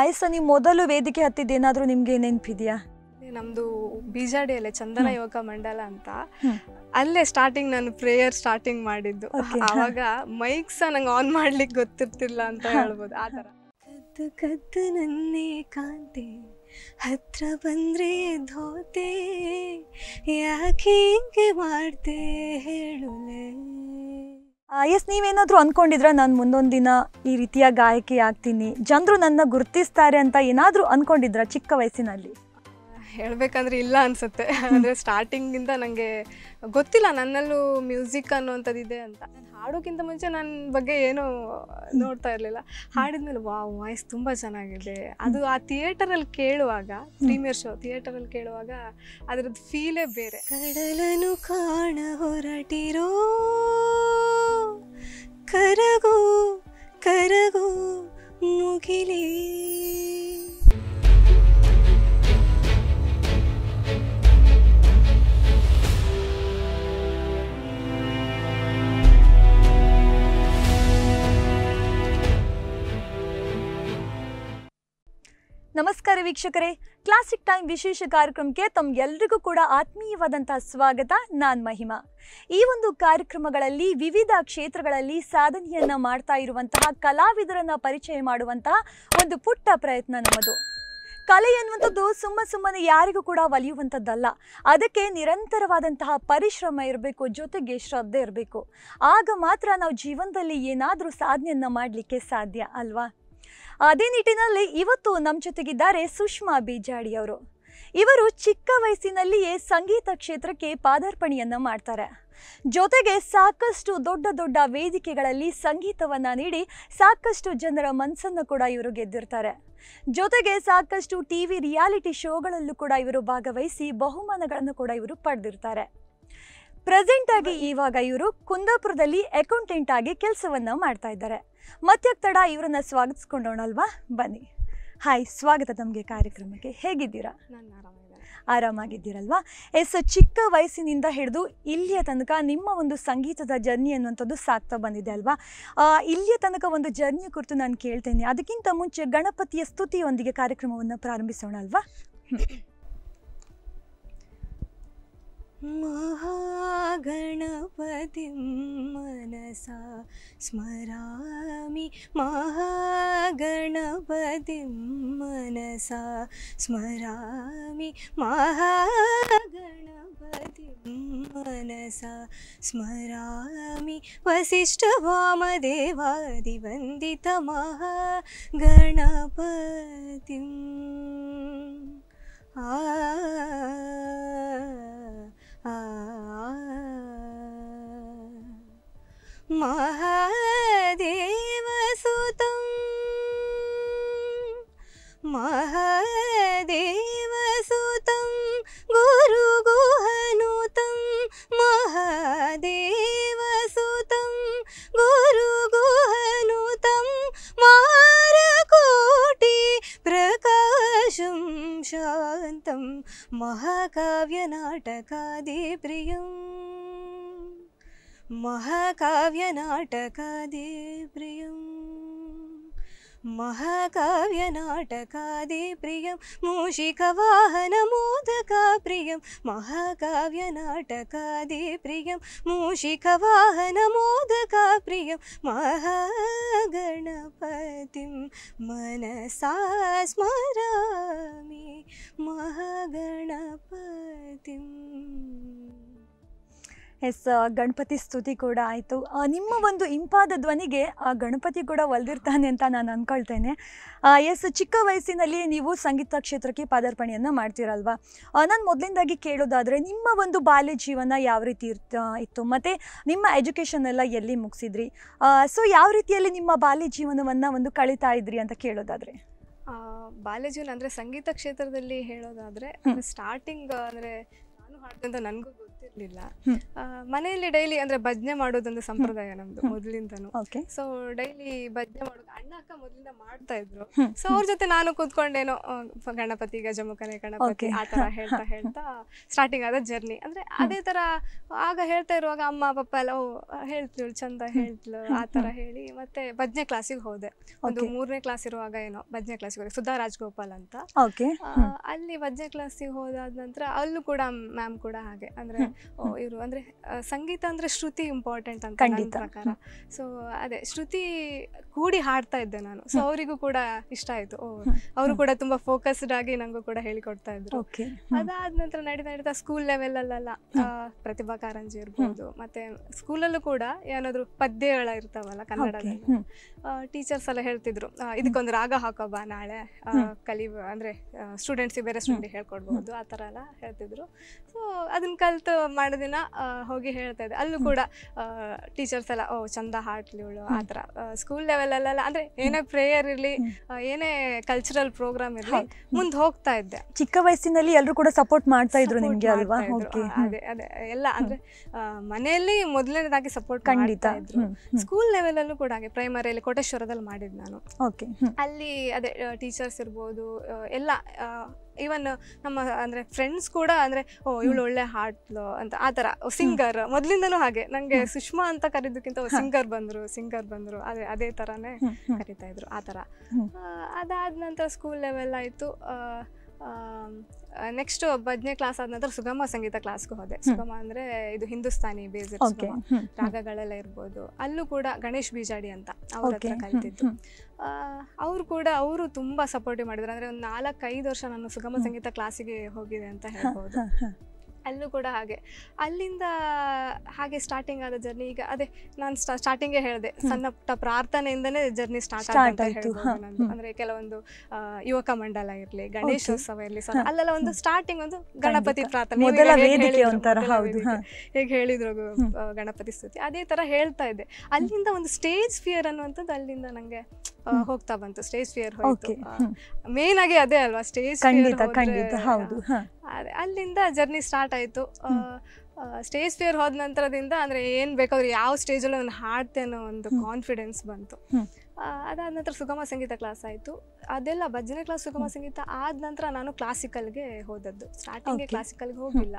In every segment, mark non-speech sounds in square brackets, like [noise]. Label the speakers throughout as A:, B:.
A: ಆಯ್ಸ ನೀವು ಮೊದಲು ವೇದಿಕೆ ಹತ್ತಿದ್ದು ಏನಾದರೂ ನಿಮಗೆ ನೆನಪಿದೆಯಾ
B: ನಮ್ದು ಬಿಜಾಡಿಯಲ್ಲೇ ಚಂದನ ಯೋಗ ಮಂಡಲ ಅಂತ ಅಲ್ಲೇ ಸ್ಟಾರ್ಟಿಂಗ್ ನಾನು ಪ್ರೇಯರ್ ಸ್ಟಾರ್ಟಿಂಗ್ ಮಾಡಿದ್ದು ಆವಾಗ ಮೈಕ್ ಸಹ ನಂಗೆ ಆನ್ ಮಾಡ್ಲಿಕ್ಕೆ ಗೊತ್ತಿರ್ತಿಲ್ಲ
C: ಅಂತ ಹೇಳ್ಬೋದು
B: ಆ ಥರ ಕದ್ದು
C: ಕದ್ದು ನನ್ನೇ ಕಾಂತೆ
A: ಹತ್ರ ಬಂದ್ರೆ ಧೋತೆ ಯಾಕೆ ಹಿಂಗೆ ಮಾಡ್ತೆ ಹೇಳುಲೆ ಎಸ್ ನೀವೇನಾದರೂ ಅಂದ್ಕೊಂಡಿದ್ರೆ ನಾನು ಮುಂದೊಂದು ದಿನ ಈ ರೀತಿಯ ಗಾಯಕಿ ಆಗ್ತೀನಿ ಜನರು ನನ್ನ ಗುರುತಿಸ್ತಾರೆ ಅಂತ ಏನಾದರೂ ಅಂದ್ಕೊಂಡಿದ್ರ ಚಿಕ್ಕ ವಯಸ್ಸಿನಲ್ಲಿ
B: ಹೇಳಬೇಕಂದ್ರೆ ಇಲ್ಲ ಅನಿಸುತ್ತೆ ಅಂದರೆ ಸ್ಟಾರ್ಟಿಂಗಿಂದ ನನಗೆ ಗೊತ್ತಿಲ್ಲ ನನ್ನಲ್ಲೂ ಮ್ಯೂಸಿಕ್ ಇದೆ ಅಂತ ನಾನು ಹಾಡೋಕ್ಕಿಂತ ಮುಂಚೆ ನನ್ನ ಬಗ್ಗೆ ಏನೂ ನೋಡ್ತಾ ಇರಲಿಲ್ಲ ಹಾಡಿದ್ಮೇಲೆ ವಾ ವಾಯ್ಸ್ ತುಂಬ ಚೆನ್ನಾಗಿದೆ ಅದು ಆ ಥಿಯೇಟರಲ್ಲಿ ಕೇಳುವಾಗ ಪ್ರೀಮಿಯರ್ ಶೋ ಥಿಯೇಟರಲ್ಲಿ ಕೇಳುವಾಗ ಅದರದ್ದು ಫೀಲೇ ಬೇರೆ ಕಡಲನು ಕಾಣ
C: ಹೊರಟಿರೋ ಕರಗೋ ಕರಗು
A: ವೀಕ್ಷಕರೇ ಕ್ಲಾಸಿಕ್ ಟೈಮ್ ವಿಶೇಷ ಕಾರ್ಯಕ್ರಮಕ್ಕೆ ತಮ್ಗೆಲ್ರಿಗೂ ಕೂಡ ಆತ್ಮೀಯವಾದಂತಹ ಸ್ವಾಗತ ನಾನ್ ಮಹಿಮಾ ಈ ಒಂದು ಕಾರ್ಯಕ್ರಮಗಳಲ್ಲಿ ವಿವಿಧ ಕ್ಷೇತ್ರಗಳಲ್ಲಿ ಸಾಧನೆಯನ್ನ ಮಾಡ್ತಾ ಇರುವಂತಹ ಕಲಾವಿದರನ್ನ ಪರಿಚಯ ಮಾಡುವಂತಹ ಒಂದು ಪುಟ್ಟ ಪ್ರಯತ್ನ ನಮ್ಮದು ಕಲೆ ಎನ್ನುವಂಥದ್ದು ಸುಮ್ಮ ಸುಮ್ಮನೆ ಯಾರಿಗೂ ಕೂಡ ಒಲಿಯುವಂಥದ್ದಲ್ಲ ಅದಕ್ಕೆ ನಿರಂತರವಾದಂತಹ ಪರಿಶ್ರಮ ಇರಬೇಕು ಜೊತೆಗೆ ಶ್ರದ್ಧೆ ಇರಬೇಕು ಆಗ ಮಾತ್ರ ನಾವು ಜೀವನದಲ್ಲಿ ಏನಾದರೂ ಸಾಧನೆಯನ್ನು ಮಾಡಲಿಕ್ಕೆ ಸಾಧ್ಯ ಅಲ್ವಾ ಅದೇ ನಿಟ್ಟಿನಲ್ಲಿ ಇವತ್ತು ನಮ್ಮ ಜೊತೆಗಿದ್ದಾರೆ ಸುಷ್ಮಾ ಬಿಜಾಡಿ ಅವರು ಇವರು ಚಿಕ್ಕ ವಯಸ್ಸಿನಲ್ಲಿಯೇ ಸಂಗೀತ ಕ್ಷೇತ್ರಕ್ಕೆ ಪಾದಾರ್ಪಣೆಯನ್ನು ಮಾಡ್ತಾರೆ ಜೊತೆಗೆ ಸಾಕಷ್ಟು ದೊಡ್ಡ ದೊಡ್ಡ ವೇದಿಕೆಗಳಲ್ಲಿ ಸಂಗೀತವನ್ನು ನೀಡಿ ಸಾಕಷ್ಟು ಜನರ ಮನಸ್ಸನ್ನು ಕೂಡ ಇವರು ಗೆದ್ದಿರ್ತಾರೆ ಜೊತೆಗೆ ಸಾಕಷ್ಟು ಟಿವಿ ರಿಯಾಲಿಟಿ ಶೋಗಳಲ್ಲೂ ಕೂಡ ಇವರು ಭಾಗವಹಿಸಿ ಬಹುಮಾನಗಳನ್ನು ಕೂಡ ಇವರು ಪಡೆದಿರ್ತಾರೆ ಪ್ರೆಸೆಂಟ್ ಆಗಿ ಇವಾಗ ಇವರು ಕುಂದಾಪುರದಲ್ಲಿ ಅಕೌಂಟೆಂಟ್ ಆಗಿ ಕೆಲಸವನ್ನ ಮಾಡ್ತಾ ಇದ್ದಾರೆ ಮತ್ತೆ ತಡ ಇವರನ್ನ ಸ್ವಾಗತಿಸ್ಕೊಂಡೋಣಲ್ವಾ ಬನ್ನಿ ಹಾಯ್ ಸ್ವಾಗತ ನಮಗೆ ಕಾರ್ಯಕ್ರಮಕ್ಕೆ ಹೇಗಿದ್ದೀರಾ ಆರಾಮಾಗಿದ್ದೀರಲ್ವಾ ಎಸ್ ಚಿಕ್ಕ ವಯಸ್ಸಿನಿಂದ ಹಿಡಿದು ಇಲ್ಲಿಯ ತನಕ ನಿಮ್ಮ ಒಂದು ಸಂಗೀತದ ಜರ್ನಿ ಅನ್ನುವಂಥದ್ದು ಸಾಕ್ತಾ ಬಂದಿದೆ ಅಲ್ವಾ ಇಲ್ಲಿಯ ತನಕ ಒಂದು ಜರ್ನಿ ಕುರಿತು ನಾನು ಕೇಳ್ತೇನೆ ಅದಕ್ಕಿಂತ ಮುಂಚೆ ಗಣಪತಿಯ ಸ್ತುತಿಯೊಂದಿಗೆ ಕಾರ್ಯಕ್ರಮವನ್ನು ಪ್ರಾರಂಭಿಸೋಣ ಅಲ್ವಾ
C: महागणपतिं मनसा स्मरामि महागणपतिं मनसा स्मरामि महागणपतिं मनसा स्मरामि वसिष्ठवामदेवादिवन्दितमः गणपतिं आ महादेवसुतं महादेवसुतं गुरुगुहनुतं महादिव महाकाव्यटकादिप्रियं महाकाव्यनाटकादिप्रियं महाकाव्यनाटकादिप्रियं मूषिकवाहनमोदक प्रियं महाकाव्यनाटकादिप्रियं मूषिकवाहन मोदक महागणपतिं मनसा स्मरामि महगणपतिम्
A: ಎಸ್ ಗಣಪತಿ ಸ್ತುತಿ ಕೂಡ ಆಯಿತು ನಿಮ್ಮ ಒಂದು ಇಂಪಾದ ಧ್ವನಿಗೆ ಆ ಗಣಪತಿ ಕೂಡ ಒಲ್ದಿರ್ತಾನೆ ಅಂತ ನಾನು ಅಂದ್ಕೊಳ್ತೇನೆ ಎಸ್ ಚಿಕ್ಕ ವಯಸ್ಸಿನಲ್ಲಿ ನೀವು ಸಂಗೀತ ಕ್ಷೇತ್ರಕ್ಕೆ ಪಾದಾರ್ಪಣೆಯನ್ನು ಮಾಡ್ತೀರಲ್ವಾ ನಾನು ಮೊದಲಿಂದಾಗಿ ಕೇಳೋದಾದರೆ ನಿಮ್ಮ ಒಂದು ಬಾಲ್ಯ ಜೀವನ ಯಾವ ರೀತಿ ಇರ್ತಾ ಇತ್ತು ಮತ್ತು ನಿಮ್ಮ ಎಜುಕೇಷನ್ ಎಲ್ಲ ಎಲ್ಲಿ ಮುಗಿಸಿದ್ರಿ ಸೊ ಯಾವ ರೀತಿಯಲ್ಲಿ ನಿಮ್ಮ ಬಾಲ್ಯ ಜೀವನವನ್ನು ಒಂದು ಕಳೀತಾ ಇದ್ರಿ ಅಂತ ಕೇಳೋದಾದರೆ
B: ಬಾಲ್ಯ ಜೀವನ ಅಂದರೆ ಸಂಗೀತ ಕ್ಷೇತ್ರದಲ್ಲಿ ಹೇಳೋದಾದರೆ ಸ್ಟಾರ್ಟಿಂಗ್ ಅಂದರೆ ನಾನು ಹಾಡಿದಂತ ನನಗೂ ಗೊತ್ತಿರ್ಲಿಲ್ಲ ಮನೆಯಲ್ಲಿ ಡೈಲಿ ಅಂದ್ರೆ ಭಜ್ನೆ ಮಾಡೋದೊಂದು ಸಂಪ್ರದಾಯ ನಮ್ದು ಮೊದ್ಲಿಂದನು ಸೊ ಡೈಲಿ ಭಜ್ನೆ ಮಾಡೋದು ಅಣ್ಣ ಅಕ್ಕ ಮೊದ್ಲಿಂದ ಮಾಡ್ತಾ ಇದ್ರು ಸೊ ಅವ್ರ ಜೊತೆ ನಾನು ಕೂತ್ಕೊಂಡೇನೋ ಗಣಪತಿ ಗಜಮುಖನೆ ಗಣಪತಿ ತರ ಹೇಳ್ತಾ ಹೇಳ್ತಾ ಸ್ಟಾರ್ಟಿಂಗ್ ಆದ ಜರ್ನಿ ಅಂದ್ರೆ ಅದೇ ತರ ಆಗ ಹೇಳ್ತಾ ಇರುವಾಗ ಅಮ್ಮ ಪಪ್ಪ ಎಲ್ಲ ಹೇಳ್ತಿಳು ಚಂದ ಹೇಳ್ತಿಳು ತರ ಹೇಳಿ ಮತ್ತೆ ಭಜ್ನೆ ಕ್ಲಾಸಿಗೆ ಹೋದೆ ಒಂದು ಮೂರನೇ ಕ್ಲಾಸ್ ಇರುವಾಗ ಏನೋ ಭಜ್ನೆ ಕ್ಲಾಸಿಗೆ ಹೋದೆ ಸುಧಾ ರಾಜ್ಗೋಪಾಲ್ ಅಂತ ಅಲ್ಲಿ ಭಜ್ನೆ ಕ್ಲಾಸಿಗೆ ಹೋದಾದ ನಂತರ ಅಲ್ಲೂ ಕೂಡ ಮ್ಯಾಮ್ ಕೂಡ ಹಾಗೆ ಅಂದ್ರೆ ಇವರು ಅಂದ್ರೆ ಸಂಗೀತ ಅಂದ್ರೆ ಶ್ರುತಿ ಇಂಪಾರ್ಟೆಂಟ್ ಅಂತ ಪ್ರಕಾರ ಸೊ ಅದೇ ಶ್ರುತಿ ಕೂಡಿ ಹಾಡ್ತಾ ಇದ್ದೆ ನಾನು ಸೊ ಅವರಿಗೂ ಕೂಡ ಇಷ್ಟ ಆಯ್ತು ಓ ಅವರು ಕೂಡ ತುಂಬಾ ಫೋಕಸ್ಡ್ ಆಗಿ ನಂಗೂ ಕೂಡ ಹೇಳಿಕೊಡ್ತಾ ಇದ್ರು ಅದಾದ ನಂತರ ನಡೀತಾ ನಡೀತಾ ಸ್ಕೂಲ್ ಲೆವೆಲ್ ಅಲ್ಲೆಲ್ಲ ಪ್ರತಿಭಾ ಕಾರಂಜಿ ಇರ್ಬೋದು ಮತ್ತೆ ಸ್ಕೂಲಲ್ಲೂ ಕೂಡ ಏನಾದ್ರು ಪದ್ಯಗಳ ಇರ್ತಾವಲ್ಲ ಕನ್ನಡದಲ್ಲಿ ಟೀಚರ್ಸ್ ಎಲ್ಲ ಹೇಳ್ತಿದ್ರು ಇದಕ್ಕೊಂದು ರಾಗ ಹಾಕೋಬ ನಾಳೆ ಕಲಿ ಅಂದ್ರೆ ಸ್ಟೂಡೆಂಟ್ಸ್ ಬೇರೆ ಸ್ಟೂಡೆಂಟ್ ಹೇಳ್ಕೊಡ್ಬಹುದು ಆ ತರ ಎಲ್ಲ ಹೇಳ್ತಿದ್ರು ಸೊ ಅದನ್ನ ಕಲ್ತು ಮಾಡೋ ದಿನ ಹೋಗಿ ಹೇಳ್ತಾ ಇದ್ದೆ ಅಲ್ಲೂ ಕೂಡ ಟೀಚರ್ಸ್ ಎಲ್ಲ ಓ ಚಂದ ಹಾಡ್ಲಿವಳು ಆ ಥರ ಸ್ಕೂಲ್ ಲೆವೆಲಲ್ಲೆಲ್ಲ ಅಂದರೆ ಏನೇ ಪ್ರೇಯರ್ ಇರಲಿ ಏನೇ ಕಲ್ಚರಲ್ ಪ್ರೋಗ್ರಾಮ್ ಇರಲಿ ಮುಂದೆ ಹೋಗ್ತಾ
A: ಇದ್ದೆ ಚಿಕ್ಕ ವಯಸ್ಸಿನಲ್ಲಿ ಎಲ್ಲರೂ ಕೂಡ ಸಪೋರ್ಟ್ ಮಾಡ್ತಾ ಇದ್ರು ನಿಮಗೆ ಅಲ್ವಾ ಅದೇ
B: ಅದೇ ಎಲ್ಲ ಅಂದರೆ ಮನೆಯಲ್ಲಿ ಮೊದಲನೇದಾಗಿ ಸಪೋರ್ಟ್ ಖಂಡಿತ ಇದ್ರು ಸ್ಕೂಲ್ ಲೆವೆಲಲ್ಲೂ ಕೂಡ ಹಾಗೆ ಪ್ರೈಮರಿಯಲ್ಲಿ ಕೋಟೇಶ್ವರದಲ್ಲಿ ಮಾಡಿದ್ದು
A: ನಾನು ಓಕೆ
B: ಅಲ್ಲಿ ಅದೇ ಟೀಚರ್ಸ್ ಇರ್ಬೋದು ಎಲ್ಲ ಈವನ್ uh, ನಮ್ಮ ಅಂದ್ರೆ ಫ್ರೆಂಡ್ಸ್ ಕೂಡ ಅಂದ್ರೆ ಓ ಇವಳು ಒಳ್ಳೆ ಹಾಡ್ಲು ಅಂತ ಆತರ ಸಿಂಗರ್ ಮೊದ್ಲಿಂದನು ಹಾಗೆ ನನಗೆ ಸುಷ್ಮಾ ಅಂತ ಕರೆದಕ್ಕಿಂತ ಸಿಂಗರ್ ಬಂದ್ರು ಸಿಂಗರ್ ಬಂದ್ರು ಅದೇ ಅದೇ ಥರನೇ ಕರಿತಾ ಇದ್ರು ಆತರ ಅದಾದ ನಂತರ ಸ್ಕೂಲ್ ಲೆವೆಲ್ ಆಯ್ತು ನೆಕ್ಸ್ಟ್ ಭಜನೆ ಕ್ಲಾಸ್ ಆದ ನಂತರ ಸುಗಮ ಸಂಗೀತ ಕ್ಲಾಸ್ಗೂ ಹೋದೆ ಸುಗಮ ಅಂದ್ರೆ ಇದು ಹಿಂದೂಸ್ತಾನಿ ಬೇಸ್ ರಾಗಗಳೆಲ್ಲ ಇರ್ಬೋದು ಅಲ್ಲೂ ಕೂಡ ಗಣೇಶ್ ಬೀಜಾಡಿ ಅಂತ ಅವ್ರ ಹತ್ರ ಕಲ್ತಿದ್ದು ಅವರು ಕೂಡ ಅವರು ತುಂಬಾ ಸಪೋರ್ಟಿವ್ ಮಾಡಿದ್ರು ಅಂದ್ರೆ ಒಂದು ನಾಲ್ಕೈದು ವರ್ಷ ನಾನು ಸುಗಮ ಸಂಗೀತ ಕ್ಲಾಸಿಗೆ ಹೋಗಿದೆ ಅಂತ ಹೇಳ್ಬೋದು ಅಲ್ಲೂ ಕೂಡ ಹಾಗೆ ಅಲ್ಲಿಂದ ಹಾಗೆ ಸ್ಟಾರ್ಟಿಂಗ್ ಆದ ಜರ್ನಿ ಈಗ ಅದೇ ನಾನು ಸ್ಟಾರ್ಟಿಂಗ್ ಹೇಳಿದೆ ಸಣ್ಣ ಪುಟ್ಟ ಪ್ರಾರ್ಥನೆಯಿಂದನೇ ಜರ್ನಿ ಸ್ಟಾರ್ಟ್ ನಾನು ಅಂದ್ರೆ ಕೆಲವೊಂದು ಯುವಕ ಮಂಡಲ ಇರಲಿ ಗಣೇಶೋತ್ಸವ ಇರಲಿ ಅಲ್ಲೆಲ್ಲ ಒಂದು ಸ್ಟಾರ್ಟಿಂಗ್ ಒಂದು ಗಣಪತಿ ಪ್ರಾರ್ಥನೆ ಹೇಗೆ ಹೇಳಿದ್ರು ಗಣಪತಿ ಸ್ತುತಿ ಅದೇ ತರ ಹೇಳ್ತಾ ಇದ್ದೆ ಅಲ್ಲಿಂದ ಒಂದು ಸ್ಟೇಜ್ ಫಿಯರ್ ಅನ್ನುವಂಥದ್ದು ಅಲ್ಲಿಂದ ನಂಗೆ ಹೋಗ್ತಾ ಬಂತು ಸ್ಟೇಜ್ ಫಿಯರ್ ಮೇನ್ ಆಗಿ ಅದೇ ಅಲ್ವಾ ಸ್ಟೇಜ್ ಖಂಡಿತ ಹೌದು ಅಲ್ಲಿಂದ ಜರ್ನಿ ಸ್ಟಾರ್ಟ್ ಆಯಿತು ಸ್ಟೇಜ್ ಫೇರ್ ಹೋದ ನಂತರದಿಂದ ಅಂದರೆ ಏನು ಬೇಕಾದ್ರೆ ಯಾವ ಸ್ಟೇಜಲ್ಲೂ ನಾನು ಅನ್ನೋ ಒಂದು ಕಾನ್ಫಿಡೆನ್ಸ್ ಬಂತು ಅದಾದ ನಂತರ ಸುಗಮ ಸಂಗೀತ ಕ್ಲಾಸ್ ಆಯಿತು ಅದೆಲ್ಲ ಭಜನೆ ಕ್ಲಾಸ್ ಸುಗಮ ಸಂಗೀತ ಆದ ನಂತರ ನಾನು ಕ್ಲಾಸಿಕಲ್ಗೆ ಹೋದದ್ದು ಸ್ಟಾರ್ಟಿಂಗ್ ಕ್ಲಾಸಿಕಲ್ಗೆ ಹೋಗಿಲ್ಲ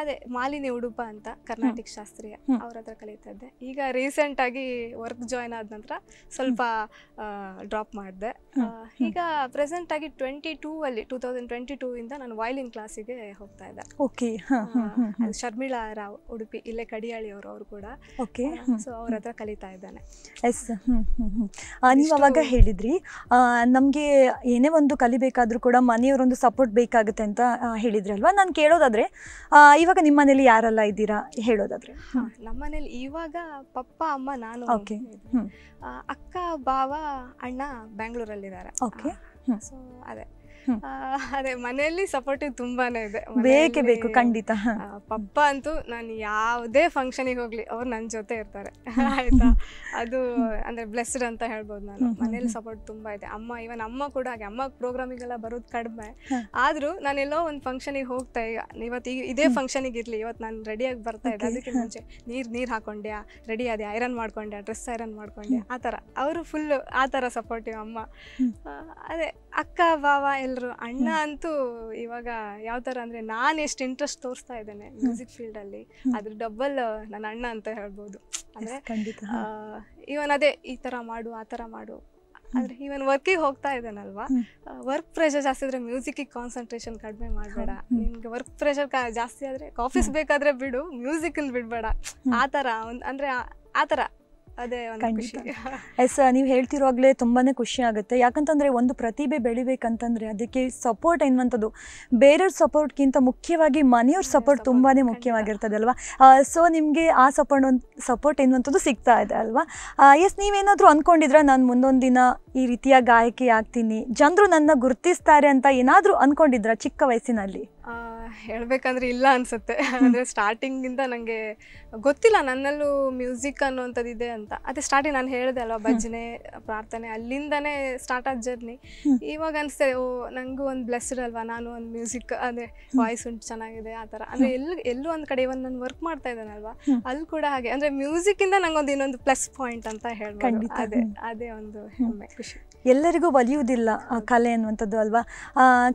B: ಅದೇ ಮಾಲಿನಿ ಉಡುಪ ಅಂತ ಕರ್ನಾಟಕ ಶಾಸ್ತ್ರೀಯ ಅವ್ರ ಹತ್ರ ಕಲಿತಾ ಈಗ ರೀಸೆಂಟ್ ಆಗಿ ವರ್ಕ್ ಜಾಯ್ನ್ ಆದ ನಂತರ ಸ್ವಲ್ಪ ಡ್ರಾಪ್ ಮಾಡಿದೆ ಈಗ ಪ್ರೆಸೆಂಟ್ ಆಗಿ ಟ್ವೆಂಟಿ ಟೂ ಅಲ್ಲಿ ಟೂ ತೌಸಂಡ್ ಟ್ವೆಂಟಿ ಟೂ ಇಂದ ನಾನು ವೈಲಿನ್ ಕ್ಲಾಸಿಗೆ ಹೋಗ್ತಾ ಇದ್ದೆ ಓಕೆ ಶರ್ಮಿಳಾ ರಾವ್ ಉಡುಪಿ ಇಲ್ಲೇ ಕಡಿಯಾಳಿ ಅವರು ಅವರು ಕೂಡ
A: ಓಕೆ ಸೊ ಅವ್ರ
B: ಹತ್ರ ಕಲಿತಾ ಇದ್ದಾನೆ
A: ಎಸ್ ನೀವು ಅವಾಗ ಹೇಳಿದ್ರಿ ನಮಗೆ ಏನೇ ಒಂದು ಕಲಿಬೇಕಾದ್ರೂ ಕೂಡ ಮನೆಯವರೊಂದು ಸಪೋರ್ಟ್ ಬೇಕಾಗುತ್ತೆ ಅಂತ ಹೇಳಿದ್ರಿ ಅಲ್ವಾ ನಾನು ಕೇಳೋದಾದರೆ ಇವಾಗ ನಿಮ್ಮ ಮನೇಲಿ ಯಾರೆಲ್ಲ ಇದ್ದೀರಾ ಹೇಳೋದಾದರೆ
B: ನಮ್ಮ ಮನೇಲಿ ಇವಾಗ ಪಪ್ಪ ಅಮ್ಮ ನಾನು ಓಕೆ ಅಕ್ಕ ಬಾವ ಅಣ್ಣ ಬ್ಯಾಂಗ್ಳೂರಲ್ಲಿದ್ದಾರೆ ಓಕೆ ಸೊ ಅದೇ ಅದೇ ಮನೆಯಲ್ಲಿ ಸಪೋರ್ಟಿವ್ ತುಂಬಾನೇ ಇದೆ ಬೇಕೇ ಬೇಕು ಖಂಡಿತ ಪಪ್ಪ ಅಂತೂ ನಾನು ಯಾವುದೇ ಫಂಕ್ಷನಿಗೆ ಹೋಗ್ಲಿ ಅವ್ರು ನನ್ನ ಜೊತೆ ಇರ್ತಾರೆ ಆಯ್ತಾ [laughs] ಅದು ಅಂದ್ರೆ ಬ್ಲೆಸ್ಡ್ ಅಂತ ಹೇಳ್ಬೋದು ನಾನು ಮನೆಯಲ್ಲಿ ಸಪೋರ್ಟ್ ತುಂಬಾ ಇದೆ ಅಮ್ಮ ಇವನ್ ಅಮ್ಮ ಕೂಡ ಹಾಗೆ ಅಮ್ಮ ಪ್ರೋಗ್ರಾಮಿಗೆಲ್ಲ ಬರೋದು ಕಡಿಮೆ ಆದ್ರೂ ಎಲ್ಲೋ ಒಂದು ಫಂಕ್ಷನಿಗೆ ಹೋಗ್ತಾ ಈಗ ಇವತ್ತು ಈಗ ಇದೇ ಫಂಕ್ಷನಿಗೆ ಇರ್ಲಿ ಇವತ್ತು ನಾನು ರೆಡಿಯಾಗಿ ಬರ್ತಾ ಇದ್ದೆ ಅದಕ್ಕೆ ಮುಂಚೆ ನೀರ್ ನೀರ್ ಹಾಕೊಂಡ್ಯಾ ರೆಡಿ ಅದೇ ಐರನ್ ಮಾಡ್ಕೊಂಡ್ಯಾ ಡ್ರೆಸ್ ಐರನ್ ಮಾಡ್ಕೊಂಡ್ಯಾ ಆ ಅವರು ಫುಲ್ ಆತರ ಸಪೋರ್ಟಿವ್ ಅಮ್ಮ ಅದೇ ಅಕ್ಕ ಬಾವ ಎಲ್ಲರೂ ಅಣ್ಣ ಅಂತೂ ಇವಾಗ ಯಾವ ಥರ ಅಂದರೆ ನಾನು ಎಷ್ಟು ಇಂಟ್ರೆಸ್ಟ್ ತೋರಿಸ್ತಾ ಇದ್ದೇನೆ ಮ್ಯೂಸಿಕ್ ಫೀಲ್ಡಲ್ಲಿ ಅದ್ರ ಡಬ್ಬಲ್ ನನ್ನ ಅಣ್ಣ ಅಂತ ಹೇಳ್ಬೋದು ಅಂದರೆ ಇವನ್ ಅದೇ ಈ ಥರ ಮಾಡು ಆ ಥರ ಮಾಡು ಆದ್ರೆ ಇವನ್ ವರ್ಕಿಗೆ ಹೋಗ್ತಾ ಇದ್ದಾನಲ್ವಾ ವರ್ಕ್ ಪ್ರೆಷರ್ ಜಾಸ್ತಿ ಮ್ಯೂಸಿಕ್ ಮ್ಯೂಸಿಕ್ಗೆ ಕಾನ್ಸಂಟ್ರೇಷನ್ ಕಡಿಮೆ ಮಾಡಬೇಡ ನಿಮ್ಗೆ ವರ್ಕ್ ಪ್ರೆಷರ್ ಜಾಸ್ತಿ ಆದ್ರೆ ಆಫೀಸ್ ಬೇಕಾದ್ರೆ ಬಿಡು ಮ್ಯೂಸಿಕಲ್ಲಿ ಬಿಡಬೇಡ ಆ ಥರ ಒಂದು ಅಂದರೆ ಆ ಥರ ಅದೇ ಖಂಡಿತ
A: ಎಸ್ ನೀವು ಹೇಳ್ತಿರೋವಾಗಲೇ ತುಂಬಾ ಖುಷಿ ಆಗುತ್ತೆ ಯಾಕಂತಂದ್ರೆ ಒಂದು ಪ್ರತಿಭೆ ಬೆಳಿಬೇಕಂತಂದ್ರೆ ಅದಕ್ಕೆ ಸಪೋರ್ಟ್ ಎನ್ನುವಂಥದ್ದು ಬೇರೆಯವ್ರ ಸಪೋರ್ಟ್ಗಿಂತ ಮುಖ್ಯವಾಗಿ ಮನೆಯವ್ರ ಸಪೋರ್ಟ್ ತುಂಬಾ ಮುಖ್ಯವಾಗಿರ್ತದಲ್ವಾ ಸೊ ನಿಮಗೆ ಆ ಸಪೋರ್ಟ್ ಸಪೋರ್ಟ್ ಎನ್ನುವಂಥದ್ದು ಸಿಗ್ತಾ ಇದೆ ಅಲ್ವಾ ಎಸ್ ನೀವೇನಾದರೂ ಅಂದ್ಕೊಂಡಿದ್ರೆ ನಾನು ಮುಂದೊಂದು ದಿನ ಈ ರೀತಿಯ ಗಾಯಕಿ ಆಗ್ತೀನಿ ಜನರು ನನ್ನ ಗುರುತಿಸ್ತಾರೆ ಅಂತ ಏನಾದ್ರೂ ಅಂದ್ಕೊಂಡಿದ್ರ ಚಿಕ್ಕ ವಯಸ್ಸಿನಲ್ಲಿ
B: ಹೇಳಬೇಕಂದ್ರೆ ಇಲ್ಲ ಅನಿಸುತ್ತೆ ಅಂದರೆ ಸ್ಟಾರ್ಟಿಂಗಿಂದ ನನಗೆ ಗೊತ್ತಿಲ್ಲ ನನ್ನಲ್ಲೂ ಮ್ಯೂಸಿಕ್ ಅನ್ನೋವಂಥದ್ದು ಇದೆ ಅಂತ ಅದೇ ಸ್ಟಾರ್ಟಿಂಗ್ ನಾನು ಹೇಳಿದೆ ಅಲ್ವಾ ಭಜನೆ ಪ್ರಾರ್ಥನೆ ಅಲ್ಲಿಂದನೇ ಸ್ಟಾರ್ಟ್ ಆದ ಜರ್ನಿ ಇವಾಗ ಅನಿಸ್ತದೆ ಓ ನನಗೂ ಒಂದು ಬ್ಲೆಸ್ಡ್ ಅಲ್ವಾ ನಾನು ಒಂದು ಮ್ಯೂಸಿಕ್ ಅದೇ ವಾಯ್ಸ್ ಉಂಟು ಚೆನ್ನಾಗಿದೆ ಆ ಥರ ಅಂದರೆ ಎಲ್ಲಿ ಎಲ್ಲೂ ಒಂದು ಕಡೆ ಇವನ್ ನಾನು ವರ್ಕ್ ಮಾಡ್ತಾ ಇದ್ದಾನಲ್ವಾ ಅಲ್ಲಿ ಕೂಡ ಹಾಗೆ ಅಂದರೆ ಮ್ಯೂಸಿಕ್ಕಿಂದ ಒಂದು ಇನ್ನೊಂದು ಪ್ಲಸ್ ಪಾಯಿಂಟ್ ಅಂತ ಹೇಳ್ಬೋದು ಅದೇ ಅದೇ
A: ಒಂದು ಹೆಮ್ಮೆ ಖುಷಿ ಎಲ್ಲರಿಗೂ ಒಲಿಯುವುದಿಲ್ಲ ಕಲೆ ಅನ್ನುವಂಥದ್ದು ಅಲ್ವಾ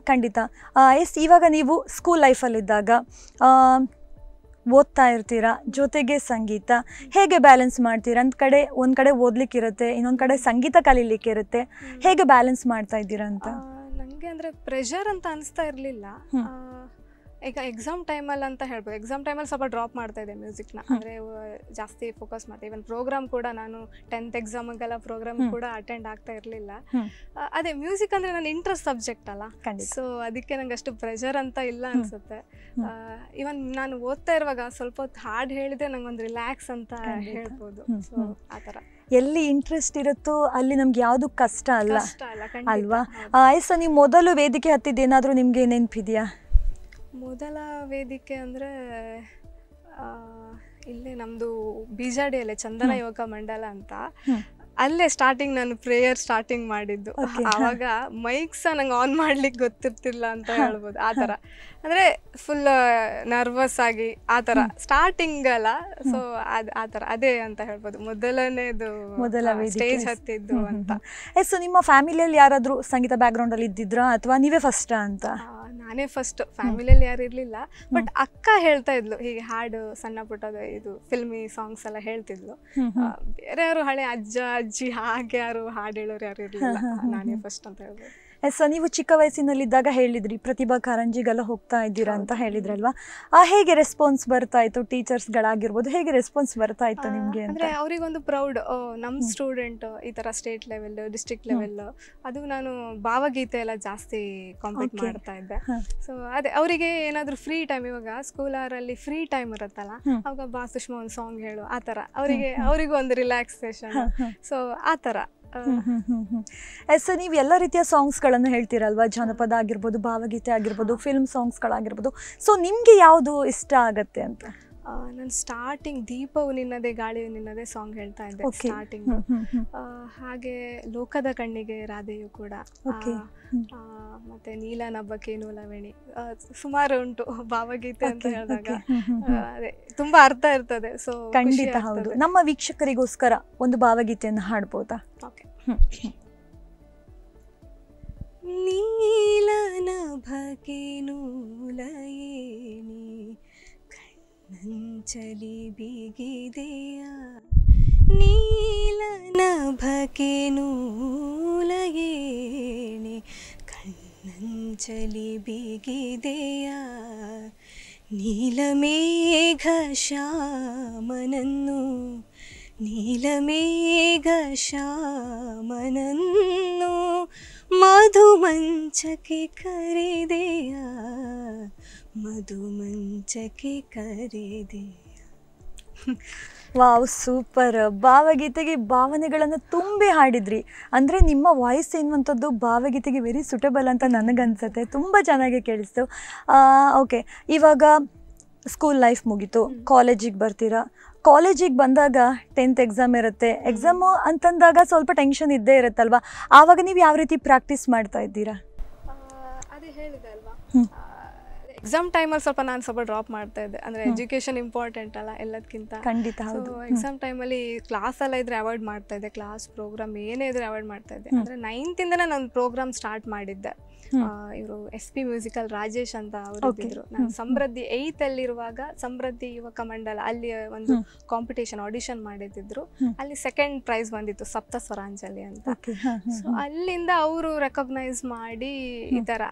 A: ಖಂಡಿತ ಎಸ್ ಇವಾಗ ನೀವು ಸ್ಕೂಲ್ ಲೈಫಲ್ಲಿದ್ದಾಗ ಓದ್ತಾ ಇರ್ತೀರಾ ಜೊತೆಗೆ ಸಂಗೀತ ಹೇಗೆ ಬ್ಯಾಲೆನ್ಸ್ ಮಾಡ್ತೀರಾ ಒಂದು ಕಡೆ ಒಂದು ಕಡೆ ಓದ್ಲಿಕ್ಕಿರುತ್ತೆ ಇನ್ನೊಂದು ಕಡೆ ಸಂಗೀತ ಇರುತ್ತೆ ಹೇಗೆ ಬ್ಯಾಲೆನ್ಸ್ ಮಾಡ್ತಾ ಇದ್ದೀರಾ ಅಂತ
B: ನನಗೆ ಅಂದರೆ ಪ್ರೆಷರ್ ಅಂತ ಅನಿಸ್ತಾ ಇರಲಿಲ್ಲ ಈಗ ಎಕ್ಸಾಮ್ ಟೈಮಲ್ಲಿ ಅಂತ ಹೇಳ್ಬೋದು ಎಕ್ಸಾಮ್ ಟೈಮಲ್ಲಿ ಸ್ವಲ್ಪ ಡ್ರಾಪ್ ಮಾಡ್ತಾ ಇದ್ದೆ ಮ್ಯೂಸಿಕ್ನ ಅಂದರೆ ಜಾಸ್ತಿ ಫೋಕಸ್ ಮಾಡ್ತಾ ಇವನ್ ಪ್ರೋಗ್ರಾಮ್ ಕೂಡ ನಾನು ಟೆಂತ್ ಗೆಲ್ಲ ಪ್ರೋಗ್ರಾಮ್ ಕೂಡ ಅಟೆಂಡ್ ಆಗ್ತಾ ಇರಲಿಲ್ಲ ಅದೇ ಮ್ಯೂಸಿಕ್ ಅಂದರೆ ನನ್ನ ಇಂಟ್ರೆಸ್ಟ್ ಸಬ್ಜೆಕ್ಟ್ ಅಲ್ಲ ಸೊ ಅದಕ್ಕೆ ನಂಗೆ ಅಷ್ಟು ಪ್ರೆಷರ್ ಅಂತ ಇಲ್ಲ ಅನಿಸುತ್ತೆ ಇವನ್ ನಾನು ಓದ್ತಾ ಇರುವಾಗ ಸ್ವಲ್ಪ ಹೊತ್ತು ಹಾಡ್ ಹೇಳಿದ್ರೆ ನಂಗೊಂದು ರಿಲ್ಯಾಕ್ಸ್ ಅಂತ ಹೇಳ್ಬೋದು ಸೊ ಆ ಥರ
A: ಎಲ್ಲಿ ಇಂಟ್ರೆಸ್ಟ್ ಇರುತ್ತೋ ಅಲ್ಲಿ ನಮ್ಗೆ ಯಾವುದು ಕಷ್ಟ ಅಲ್ಲ ಅಲ್ವಾ ಆಯ್ಸ ನೀವು ಮೊದಲು ವೇದಿಕೆ ಏನಾದರೂ ನಿಮಗೆ ನೆನಪಿದೆಯಾ
B: ಮೊದಲ ವೇದಿಕೆ ಅಂದರೆ ಇಲ್ಲೇ ನಮ್ಮದು ಬೀಜಾಡಿಯಲ್ಲೇ ಚಂದನ ಯೋಗ ಮಂಡಲ ಅಂತ ಅಲ್ಲೇ ಸ್ಟಾರ್ಟಿಂಗ್ ನಾನು ಪ್ರೇಯರ್ ಸ್ಟಾರ್ಟಿಂಗ್ ಮಾಡಿದ್ದು ಆವಾಗ ಮೈಕ್ ಸಹ ನಂಗೆ ಆನ್ ಮಾಡ್ಲಿಕ್ಕೆ ಗೊತ್ತಿರ್ತಿಲ್ಲ ಅಂತ ಹೇಳ್ಬೋದು ಆ ಥರ ಅಂದರೆ ಫುಲ್ ನರ್ವಸ್ ಆಗಿ ಆ ಥರ ಸ್ಟಾರ್ಟಿಂಗ್ ಅಲ್ಲ ಸೊ ಅದ್ ಆ ಥರ ಅದೇ ಅಂತ ಹೇಳ್ಬೋದು ಮೊದಲನೇದು ಮೊದಲ ಸ್ಟೇಜ್ ಹತ್ತಿದ್ದು ಅಂತ
A: ಸೊ ನಿಮ್ಮ ಫ್ಯಾಮಿಲಿಯಲ್ಲಿ ಯಾರಾದರೂ ಸಂಗೀತ ಬ್ಯಾಕ್ಗ್ರೌಂಡಲ್ಲಿ ಇದ್ದಿದ್ರಾ ಅಥವಾ ನೀವೇ ಫಸ್ಟಾ ಅಂತ
B: ನಾನೇ ಫಸ್ಟ್ ಫ್ಯಾಮಿಲಿಯಲ್ಲಿ ಯಾರು ಇರಲಿಲ್ಲ ಬಟ್ ಅಕ್ಕ ಹೇಳ್ತಾ ಇದ್ಲು ಹೀಗೆ ಹಾಡು ಸಣ್ಣ ಪುಟ್ಟದ ಇದು ಫಿಲ್ಮಿ ಸಾಂಗ್ಸ್ ಎಲ್ಲ ಹೇಳ್ತಿದ್ಲು ಬೇರೆಯವರು ಹಳೆ ಅಜ್ಜ ಅಜ್ಜಿ ಹಾಗೆ ಯಾರು ಹಾಡು ಹೇಳೋರು ಯಾರು ಇರಲಿಲ್ಲ ನಾನೇ ಫಸ್ಟ್ ಅಂತ ಹೇಳ್ಬೋದು
A: ಎಸ್ ನೀವು ಚಿಕ್ಕ ವಯಸ್ಸಿನಲ್ಲಿದ್ದಾಗ ಹೇಳಿದ್ರಿ ಪ್ರತಿಭಾ ಕಾರಂಜಿಗೆಲ್ಲ ಹೋಗ್ತಾ ಇದ್ದೀರಾ ಅಂತ ಹೇಳಿದ್ರಲ್ವಾ ಆ ಹೇಗೆ ರೆಸ್ಪಾನ್ಸ್ ಬರ್ತಾ ಇತ್ತು ಟೀಚರ್ಸ್ಗಳಾಗಿರ್ಬೋದು ಹೇಗೆ ರೆಸ್ಪಾನ್ಸ್ ಬರ್ತಾ ಇತ್ತು ನಿಮಗೆ ಅಂದರೆ
B: ಅವರಿಗೊಂದು ಪ್ರೌಡ್ ನಮ್ಮ ಸ್ಟೂಡೆಂಟ್ ಈ ಥರ ಸ್ಟೇಟ್ ಲೆವೆಲ್ ಡಿಸ್ಟ್ರಿಕ್ಟ್ ಲೆವೆಲ್ ಅದು ನಾನು ಭಾವಗೀತೆ ಎಲ್ಲ ಜಾಸ್ತಿ ಕಾಂಪೀಟ್ ಮಾಡ್ತಾ ಇದ್ದೆ ಸೊ ಅದೇ ಅವರಿಗೆ ಏನಾದರೂ ಫ್ರೀ ಟೈಮ್ ಇವಾಗ ಅವರಲ್ಲಿ ಫ್ರೀ ಟೈಮ್ ಇರುತ್ತಲ್ಲ ಅವಾಗ ಬಾ ಸುಷ್ಮಾ ಒಂದು ಸಾಂಗ್ ಹೇಳು ಆ ಥರ ಅವರಿಗೆ ಅವರಿಗೂ ಒಂದು ರಿಲ್ಯಾಕ್ಸೇಷನ್ ಸೊ ಆ ಥರ
A: ಎಸ್ ನೀವು ಎಲ್ಲ ರೀತಿಯ ಸಾಂಗ್ಸ್ಗಳನ್ನು ಹೇಳ್ತೀರಲ್ವಾ ಜನಪದ ಆಗಿರ್ಬೋದು ಭಾವಗೀತೆ ಆಗಿರ್ಬೋದು ಫಿಲ್ಮ್ ಸಾಂಗ್ಸ್ಗಳಾಗಿರ್ಬೋದು ಸೊ ನಿಮಗೆ ಯಾವುದು ಇಷ್ಟ ಆಗತ್ತೆ ಅಂತ ನಾನು
B: ಸ್ಟಾರ್ಟಿಂಗ್ ದೀಪವು ನಿನ್ನದೇ ಗಾಳಿಯು ನಿನ್ನದೇ ಸಾಂಗ್ ಹೇಳ್ತಾ ಇದ್ದೆ ಸ್ಟಾರ್ಟಿಂಗ್ ಹಾಗೆ ಲೋಕದ ಕಣ್ಣಿಗೆ ರಾಧೆಯು ಕೂಡ ಮತ್ತೆ ನೀಲ ನಬ್ಬಕ್ಕೆ ನೂಲವೆಣಿ ಸುಮಾರು ಉಂಟು ಭಾವಗೀತೆ ಅಂತ ಹೇಳಿದಾಗ ಅದೇ ತುಂಬಾ ಅರ್ಥ ಇರ್ತದೆ
C: ಸೊ ಖಂಡಿತ ಹೌದು
A: ನಮ್ಮ ವೀಕ್ಷಕರಿಗೋಸ್ಕರ ಒಂದು ಭಾವಗೀತೆಯನ್ನು ಹಾಡ್ಬೋದಾ ಓಕೆ
C: ನೀಲನ ಚಲಿ ಬಿಗಿದೆಯ ನೀಲನಭಕೆ ನೂಲಗೇಣಿ ಕಣ್ಣಂಚಲಿ ಬಿಗಿದೆಯ ನೀಲಮೇಘ ಶ್ಯಾಮನನ್ನು ನೀಲಮೇಘ ಶಾಮನನ್ನು ಮಧುಮಂಚಕ್ಕೆ ಕರೆದೆಯ ಮಧುಮಂಚಕ್ಕೆ ಕರೆದೆ
A: ವಾವ್ ಸೂಪರ್ ಭಾವಗೀತೆಗೆ ಭಾವನೆಗಳನ್ನು ತುಂಬಿ ಹಾಡಿದ್ರಿ ಅಂದರೆ ನಿಮ್ಮ ವಾಯ್ಸ್ ಎನ್ನುವಂಥದ್ದು ಭಾವಗೀತೆಗೆ ವೆರಿ ಸುಟೇಬಲ್ ಅಂತ ನನಗನ್ಸುತ್ತೆ ತುಂಬ ಚೆನ್ನಾಗಿ ಕೇಳಿಸ್ತು ಓಕೆ ಇವಾಗ ಸ್ಕೂಲ್ ಲೈಫ್ ಮುಗೀತು ಕಾಲೇಜಿಗೆ ಬರ್ತೀರಾ ಕಾಲೇಜಿಗೆ ಬಂದಾಗ ಟೆಂತ್ ಎಕ್ಸಾಮ್ ಇರುತ್ತೆ ಎಕ್ಸಾಮು ಅಂತಂದಾಗ ಸ್ವಲ್ಪ ಟೆನ್ಷನ್ ಇದ್ದೇ ಇರುತ್ತಲ್ವಾ ಆವಾಗ ನೀವು ಯಾವ ರೀತಿ ಪ್ರಾಕ್ಟೀಸ್ ಮಾಡ್ತಾ ಇದ್ದೀರಾ ಅದೇ ಹೇಳಿದೆ ಅಲ್ವಾ
B: ಎಕ್ಸಾಮ್ ಟೈಮಲ್ಲಿ ಸ್ವಲ್ಪ ನಾನು ಸ್ವಲ್ಪ ಡ್ರಾಪ್ ಮಾಡ್ತಾ ಇದ್ದೆ ಅಂದ್ರೆ ಎಜುಕೇಷನ್ ಇಂಪಾರ್ಟೆಂಟ್ ಅಲ್ಲ ಎಲ್ಲದಕ್ಕಿಂತ ಖಂಡಿತ ಎಕ್ಸಾಮ್ ಟೈಮಲ್ಲಿ ಕ್ಲಾಸ್ ಎಲ್ಲ ಇದ್ರೆ ಅವಾಯ್ಡ್ ಮಾಡ್ತಾ ಇದ್ದೆ ಕ್ಲಾಸ್ ಪ್ರೋಗ್ರಾಮ್ ಏನೇ ಇದ್ರೆ ಅವಾಯ್ಡ್ ಮಾಡ್ತಾ ಇದ್ದೆ ಅಂದರೆ ನೈನ್ತಿಂದನೇ ನಾನು ಪ್ರೋಗ್ರಾಮ್ ಸ್ಟಾರ್ಟ್ ಮಾಡಿದ್ದೆ ಇವರು ಎಸ್ ಪಿ ಮ್ಯೂಸಿಕಲ್ ರಾಜೇಶ್ ಅಂತ ಅವರು ಇದ್ರು ಸಮೃದ್ಧಿ ಏತ್ ಅಲ್ಲಿರುವಾಗ ಸಮೃದ್ಧಿ ಯುವಕ ಮಂಡಲ ಅಲ್ಲಿ ಒಂದು ಕಾಂಪಿಟೇಷನ್ ಆಡಿಷನ್ ಮಾಡಿದ್ರು ಅಲ್ಲಿ ಸೆಕೆಂಡ್ ಪ್ರೈಸ್ ಬಂದಿತ್ತು ಸಪ್ತ ಸ್ವರಾಂಜಲಿ ಅಂತ ಸೊ ಅಲ್ಲಿಂದ ಅವರು ರೆಕಗ್ನೈಸ್ ಮಾಡಿ ಈ ತರ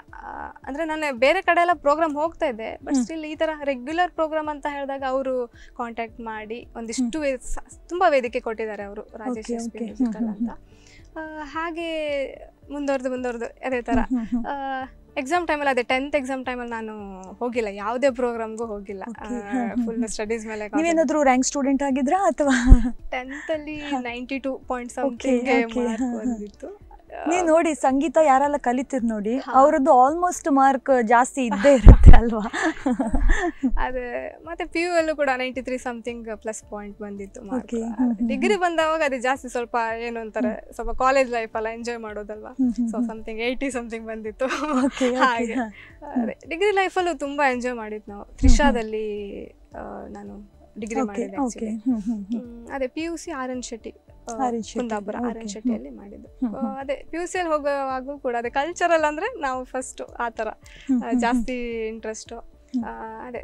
B: ಅಂದ್ರೆ ನಾನು ಬೇರೆ ಕಡೆ ಎಲ್ಲ ಪ್ರೋಗ್ರಾಮ್ ಹೋಗ್ತಾ ಇದ್ದೆ ಬಟ್ ಸ್ಟಿಲ್ ಈ ತರ ರೆಗ್ಯುಲರ್ ಪ್ರೋಗ್ರಾಮ್ ಅಂತ ಹೇಳಿದಾಗ ಅವರು ಕಾಂಟ್ಯಾಕ್ಟ್ ಮಾಡಿ ಒಂದಿಷ್ಟು ತುಂಬಾ ವೇದಿಕೆ ಕೊಟ್ಟಿದ್ದಾರೆ ಅವರು ರಾಜೇಶ್ ಎಸ್ ಪಿ ಮ್ಯೂಸಿಕಲ್ ಅಂತ ಹಾಗೆ ಮುಂದುವರೆದು ಮುಂದುವರೆದು ಅದೇ ಥರ ಎಕ್ಸಾಮ್ ಟೈಮಲ್ಲಿ ಅದೇ ಟೆಂತ್ ಎಕ್ಸಾಮ್ ಟೈಮಲ್ಲಿ ನಾನು ಹೋಗಿಲ್ಲ ಯಾವುದೇ ಪ್ರೋಗ್ರಾಮ್ಗೂ ಹೋಗಿಲ್ಲ ಫುಲ್ ಸ್ಟಡೀಸ್ ಮೇಲೆ ನೀವೇನಾದರೂ
A: ರ್ಯಾಂಕ್ ಸ್ಟೂಡೆಂಟ್ ಆಗಿದ್ರಾ ಅಥವಾ
B: ಟೆಂತಲ್ಲಿ ನೈಂಟಿ ಟೂ ಪಾಯಿಂಟ್ ಸಮಥಿಂಗ್ ಬಂದಿತ್ತು ನೀವು
A: ನೋಡಿ ಸಂಗೀತ ಯಾರೆಲ್ಲ ಕಲಿತಿರ್ ನೋಡಿ ಅವರದ್ದು ಆಲ್ಮೋಸ್ಟ್ ಮಾರ್ಕ್ ಜಾಸ್ತಿ ಇದ್ದೇ ಇರುತ್ತೆ [laughs] ಅಲ್ವಾ
B: ಅದೇ ಮತ್ತೆ ಪಿ ಯು ಅಲ್ಲೂ ಕೂಡ ninety three something plus point ಬಂದಿತ್ತು ಡಿಗ್ರಿ ಬಂದಾಗ ಅದೇ ಜಾಸ್ತಿ ಸ್ವಲ್ಪ ಏನು ಅಂತಾರೆ ಸ್ವಲ್ಪ ಕಾಲೇಜ್ ಲೈಫ್ ಅಲ್ಲ ಎಂಜಾಯ್ ಮಾಡೋದಲ್ವಾ ಸೊ ಸಮಥಿಂಗ್ ಏಯ್ಟಿ ಸಮಥಿಂಗ್ ಬಂದಿತ್ತು ಹಾಗೆ ಡಿಗ್ರಿ ಲೈಫಲ್ಲೂ ತುಂಬಾ ಎಂಜಾಯ್ ಮಾಡಿದ್ದು ನಾವು ತ್ರಿಷಾದಲ್ಲಿ ನಾನು ಡಿಗ್ರಿ ಮಾಡಿದ್ದೆ ಅದೇ P U C R N Shetty Kundapura ಆರನ್ ಮಾಡಿದ್ದು ಅದೇ ಪಿ ಯು ಹೋಗುವಾಗೂ ಕೂಡ ಅದೇ ಕಲ್ಚರಲ್ ಅಂದ್ರೆ ನಾವು ಫಸ್ಟ್ ಆ ತರ ಜಾಸ್ತಿ ಇಂಟ್ರೆಸ್ಟು ಅದೇ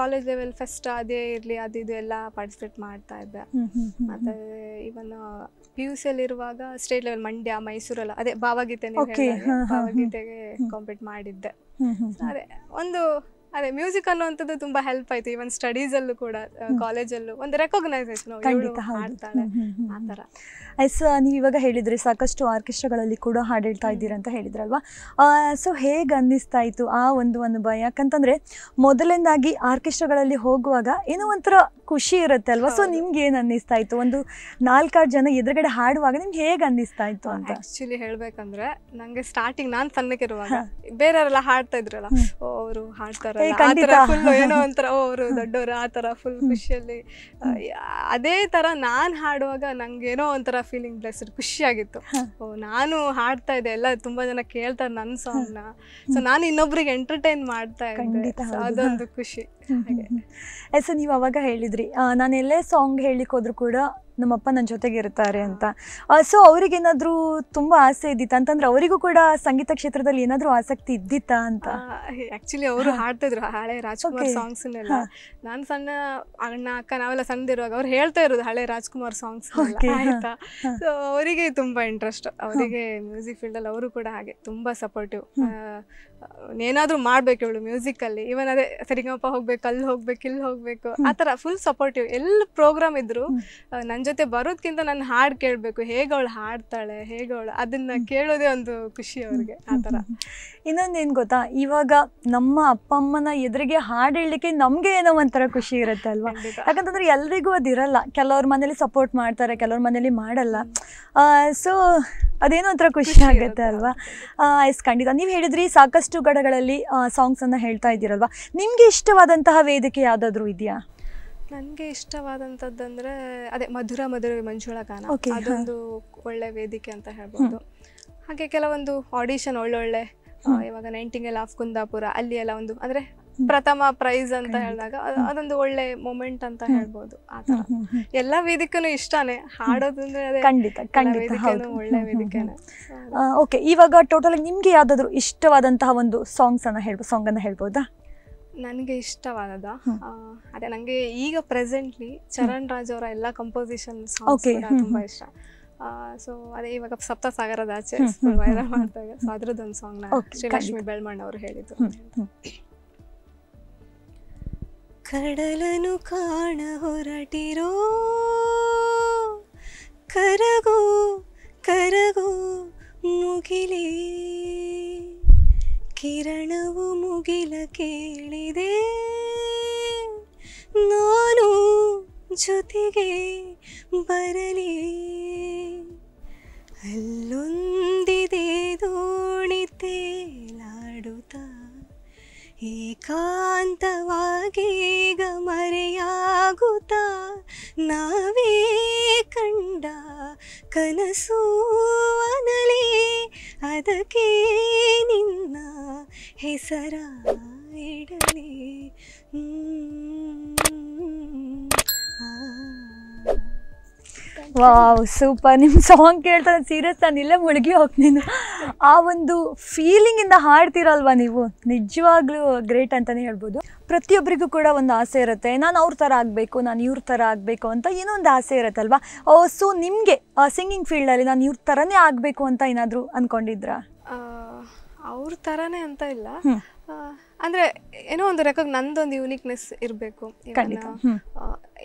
B: ಕಾಲೇಜ್ ಲೆವೆಲ್ ಫಸ್ಟ್ ಅದೇ ಇರ್ಲಿ ಅದು ಇದು ಎಲ್ಲ ಪಾರ್ಟಿಸಿಪೇಟ್ ಮಾಡ್ತಾ ಇದ್ದೆ ಮತ್ತೆ ಇವನ್ ಪಿ ಯು ಇರುವಾಗ ಸ್ಟೇಟ್ ಲೆವೆಲ್ ಮಂಡ್ಯ ಮೈಸೂರೆಲ್ಲ ಅದೇ ಭಾವಗೀತೆ ಭಾವಗೀತೆಗೆ ಕಾಂಪೀಟ್ ಮಾಡಿದ್ದೆ ಅದೇ ಒಂದು ಅದೇ ಮ್ಯೂಸಿಕ್ ಅನ್ನುವಂಥದ್ದು ತುಂಬಾ ಹೆಲ್ಪ್ ಆಯ್ತು ಈವನ್ ಸ್ಟಡೀಸ್ ಅಲ್ಲೂ ಕೂಡ ಕಾಲೇಜಲ್ಲೂ ಒಂದು ರೆಕಾಗ್ನೈಸೇಷನ್ ಖಂಡಿತ ಹಾಡ್ತಾಳೆ
A: ಎಸ್ ನೀವು ಇವಾಗ ಹೇಳಿದ್ರೆ ಸಾಕಷ್ಟು ಆರ್ಕೆಸ್ಟ್ರಾಗಳಲ್ಲಿ ಕೂಡ ಹಾಡು ಹೇಳ್ತಾ ಇದ್ದೀರ ಅಂತ ಹೇಳಿದ್ರಲ್ವಾ ಸೊ ಹೇಗೆ ಅನ್ನಿಸ್ತಾ ಇತ್ತು ಆ ಒಂದು ಅನುಭವ ಯಾಕಂತಂದ್ರೆ ಮೊದಲನೇದಾಗಿ ಆರ್ಕೆಸ್ಟ್ರಾಗಳಲ್ಲಿ ಹೋಗುವಾಗ ಏನೋ ಒಂಥರ ಖುಷಿ ಇರುತ್ತೆ ಅಲ್ವಾ ಸೊ ನಿಮ್ಗೆ ಏನ್ ಅನ್ನಿಸ್ತಾ ಇತ್ತು ಒಂದು ನಾಲ್ಕಾರು ಜನ ಎದುರುಗಡೆ ಹಾಡುವಾಗ ನಿಮ್ಗೆ ಹೇಗೆ ಅನ್ನಿಸ್ತಾ ಇತ್ತು ಅಂತ
B: ಆಕ್ಚುಲಿ ಹೇಳ್ಬೇಕಂದ್ರೆ ನಂಗೆ ಸ್ಟಾರ್ಟಿಂಗ್ ನಾನ್ ಸಣ್ಣಕ್ಕಿರುವಾಗ ಬೇರೆಯವರೆಲ್ಲ ಹಾಡ್ತಾ ಇದ್ರಲ್ಲ ಅವರು ಹಾಡ್ತಾರಲ್ಲ ಏನೋ ಒಂಥರ ಅವರು ದೊಡ್ಡವರು ಆ ತರ ಫುಲ್ ಖುಷಿಯಲ್ಲಿ ಅದೇ ತರ ನಾನ್ ಹಾಡುವಾಗ ನಂಗೆ ಏನೋ ಒಂಥರ ಫೀಲಿಂಗ್ ಬ್ಲೆಸ್ಡ್ ಖುಷಿಯಾಗಿತ್ತು ನಾನು ಹಾಡ್ತಾ ಇದ್ದೆ ಎಲ್ಲ ತುಂಬಾ ಜನ ಕೇಳ್ತಾರೆ ನನ್ನ ಸಾಂಗ್ನ ಸೊ ನಾನು ಇನ್ನೊಬ್ರಿಗೆ ಎಂಟರ್ಟೈನ್
A: ಮಾಡ್ತಾ ಇದ್ದೆ ಅದೊಂದು ಖುಷಿ ಹಾಗೆ [laughs] ಸರ್ ನೀವು ಅವಾಗ ಹೇಳಿದ್ರಿ ನಾನು ಎಲ್ಲೇ ಸಾಂಗ್ ಹೇಳಿಕ್ ಹೋದ್ರು ಕೂಡ ನಮ್ಮಪ್ಪ ನನ್ನ ಜೊತೆಗೆ ಇರ್ತಾರೆ ಅಂತ ಸೊ ಅವರಿಗೇನಾದರೂ ತುಂಬ ಆಸೆ ಇದ್ದಿತ್ತ ಅಂತಂದ್ರೆ ಅವರಿಗೂ ಕೂಡ ಸಂಗೀತ ಕ್ಷೇತ್ರದಲ್ಲಿ ಏನಾದರೂ ಆಸಕ್ತಿ ಇದ್ದಿತ್ತಾ ಅಂತ
B: ಆ್ಯಕ್ಚುಲಿ ಅವರು ಹಾಡ್ತಿದ್ರು ಹಳೆ ರಾಜ್ಕುಮಾರ್ ಸಾಂಗ್ಸ್ನೆಲ್ಲ ನಾನು ಸಣ್ಣ ಅಣ್ಣ ಅಕ್ಕ ನಾವೆಲ್ಲ ಸಣ್ಣದಿರುವಾಗ ಅವ್ರು ಹೇಳ್ತಾ ಇರೋದು ಹಳೆ ರಾಜ್ಕುಮಾರ್ ಸಾಂಗ್ಸ್ ಆಯ್ತಾ ಸೊ ಅವರಿಗೆ ತುಂಬ ಇಂಟ್ರೆಸ್ಟ್ ಅವರಿಗೆ ಮ್ಯೂಸಿಕ್ ಫೀಲ್ಡಲ್ಲಿ ಅವರು ಕೂಡ ಹಾಗೆ ತುಂಬ ಸಪೋರ್ಟಿವ್ ಏನಾದರೂ ಮಾಡ್ಬೇಕು ಇವಳು ಮ್ಯೂಸಿಕಲ್ಲಿ ಈವನ್ ಅದೇ ಸರಿಗಮಪ್ಪ ಹೋಗ್ಬೇಕು ಅಲ್ಲಿ ಹೋಗ್ಬೇಕು ಇಲ್ಲಿ ಹೋಗ್ಬೇಕು ಆ ಥರ ಫುಲ್ ಸಪೋರ್ಟಿವ್ ಎಲ್ಲಿ ಪ್ರೋಗ್ರಾಮ್ ಇದ್ರು ನನ್ನ ಜೊತೆ ಬರೋದ್ಕಿಂತ ನಾನು ಹಾಡು ಕೇಳಬೇಕು ಹೇಗೆ ಅವಳು ಹಾಡ್ತಾಳೆ ಹೇಗೆ ಅವಳು ಅದನ್ನು ಕೇಳೋದೇ ಒಂದು ಖುಷಿ ಅವ್ರಿಗೆ ಆ
A: ಥರ [laughs] ಇನ್ನೊಂದೇನು ಗೊತ್ತಾ ಇವಾಗ ನಮ್ಮ ಅಪ್ಪ ಅಮ್ಮನ ಎದುರಿಗೆ ಹಾಡು ಹೇಳಲಿಕ್ಕೆ ನಮಗೆ ಏನೋ ಒಂಥರ ಖುಷಿ ಇರುತ್ತೆ ಅಲ್ವಾ ಯಾಕಂತಂದ್ರೆ ಎಲ್ರಿಗೂ ಅದಿರಲ್ಲ ಕೆಲವ್ರ ಮನೇಲಿ ಸಪೋರ್ಟ್ ಮಾಡ್ತಾರೆ ಕೆಲವ್ರ ಮನೇಲಿ ಮಾಡಲ್ಲ ಸೊ ಅದೇನೋ ಒಂಥರ ಖುಷಿ ಆಗುತ್ತೆ ಅಲ್ವಾ ಎಸ್ ಖಂಡಿತ ನೀವು ಹೇಳಿದ್ರಿ ಸಾಕಷ್ಟು ಗಡಗಳಲ್ಲಿ ಸಾಂಗ್ಸನ್ನು ಹೇಳ್ತಾ ಇದ್ದೀರಲ್ವಾ ನಿಮಗೆ ಇಷ್ಟವಾದಂತಹ ವೇದಿಕೆ ಯಾವುದಾದ್ರೂ ಇದೆಯಾ
B: ನನಗೆ ಅಂದ್ರೆ ಅದೇ ಮಧುರ ಮಧುರ ಮಂಜುಳ ಗಾನ ಅದೊಂದು ಒಳ್ಳೆ ವೇದಿಕೆ ಅಂತ ಹೇಳ್ಬೋದು ಹಾಗೆ ಕೆಲವೊಂದು ಆಡಿಷನ್ ಒಳ್ಳೊಳ್ಳೆ ಇವಾಗ ಎಲ್ಲ ಆಫ್ ಕುಂದಾಪುರ ಅಲ್ಲಿ ಎಲ್ಲ ಒಂದು ಅಂದರೆ ಪ್ರಥಮ ಪ್ರೈಸ್ ಅಂತ ಹೇಳಿದಾಗ ಅದೊಂದು ಒಳ್ಳೆ ಮೂಮೆಂಟ್ ಅಂತ ಹೇಳ್ಬೋದು ಆತರ ಎಲ್ಲಾ ವೇದಿಕೆನು ಇಷ್ಟಾನೇ ಹಾಡೋದು ಅಂದ್ರೆ ಖಂಡಿತ ಖಂಡಿತ ಒಳ್ಳೆ
A: ವೇದಿಕೆನೇ ಓಕೆ ಇವಾಗ ಟೋಟಲ್ ನಿಮಗೆ ಯಾವ್ದಾದ್ರು ಇಷ್ಟವಾದಂತಹ ಒಂದು ಸಾಂಗ್ಸ್ ಅನ್ನ ಹೇಳ್ಬೋದು ಸಾಂಗ್ ಅನ್ನ ಹೇಳ್ಬೋದಾ
B: ನನಗೆ ಇಷ್ಟವಾದ ಅದೇ ನನಗೆ ಈಗ ಪ್ರೆಸೆಂಟ್ಲಿ ಚರಣ್ ರಾಜ್ ಅವರ ಎಲ್ಲ ಕಂಪೋಸಿಷನ್ ತುಂಬಾ ಇಷ್ಟ ಸೊ ಅದೇ ಇವಾಗ ಸಪ್ತಸಾಗರದ ಆಚೆ ವೈರಲ್ ಮಾಡಿದಾಗ ಸೊ ಅದ್ರದ್ದೊಂದು ಸಾಂಗ್ನ ಶ್ರೀಲಕ್ಷ್ಮಿ ಬೆಳ್ಮಣ್ಣ ಅವರು ಹೇಳಿದ್ರು
C: ಕಡಲನು ಕಾಣ ಹೊರಟಿರೋ ಕರಗೋ ಕರಗೋ ಮುಗಿಲೇ ಕಿರಣವು ಮುಗಿಲ ಕೇಳಿದೆ ನಾನು ಜೊತೆಗೆ ಬರಲಿ ಅಲ್ಲೊಂದಿದೆ ದೋಣಿತೇಲಾಡುತ್ತಾ ಏಕಾಂತವಾಗಿ ಏಕಾಂತವಾಗೀಗ ಮರೆಯಾಗುತ್ತ ನಾವೇ ಕಂಡ ಕನಸು ಅನಲೇ ಅದಕ್ಕೆ ನಿನ್ನ ಹೆಸರ
A: ಇಡಲಿ ವಾವ್ ಸೂಪರ್ ನಿಮ್ಮ ಸಾಂಗ್ ಕೇಳ್ತಾ ಸೀರಿಯಸ್ ನಾನು ಇಲ್ಲೇ ಮುಳುಗಿ ಹೋಗ್ತೀನಿ ಆ ಒಂದು ಫೀಲಿಂಗಿಂದ ಹಾಡ್ತಿರಲ್ವಾ ನೀವು ನಿಜವಾಗ್ಲೂ ಗ್ರೇಟ್ ಅಂತಲೇ ಹೇಳ್ಬೋದು ಪ್ರತಿಯೊಬ್ಬರಿಗೂ ಕೂಡ ಒಂದು ಆಸೆ ಇರುತ್ತೆ ನಾನು ಅವ್ರ ಥರ ಆಗಬೇಕು ನಾನು ಇವ್ರ ಥರ ಆಗಬೇಕು ಅಂತ ಏನೋ ಒಂದು ಆಸೆ ಇರುತ್ತಲ್ವಾ ಸೊ ನಿಮಗೆ ಸಿಂಗಿಂಗ್ ಫೀಲ್ಡಲ್ಲಿ ನಾನು ಇವ್ರ ಥರನೇ ಆಗಬೇಕು ಅಂತ ಏನಾದರೂ ಅಂದ್ಕೊಂಡಿದ್ರಾ
B: ಅವ್ರ ಥರನೇ ಅಂತ ಇಲ್ಲ ಅಂದ್ರೆ ಏನೋ ಒಂದು ರೆಕಾರ್ಡ್ ನಂದೊಂದು ಯೂನಿಕ್ನೆಸ್ ಇರಬೇಕು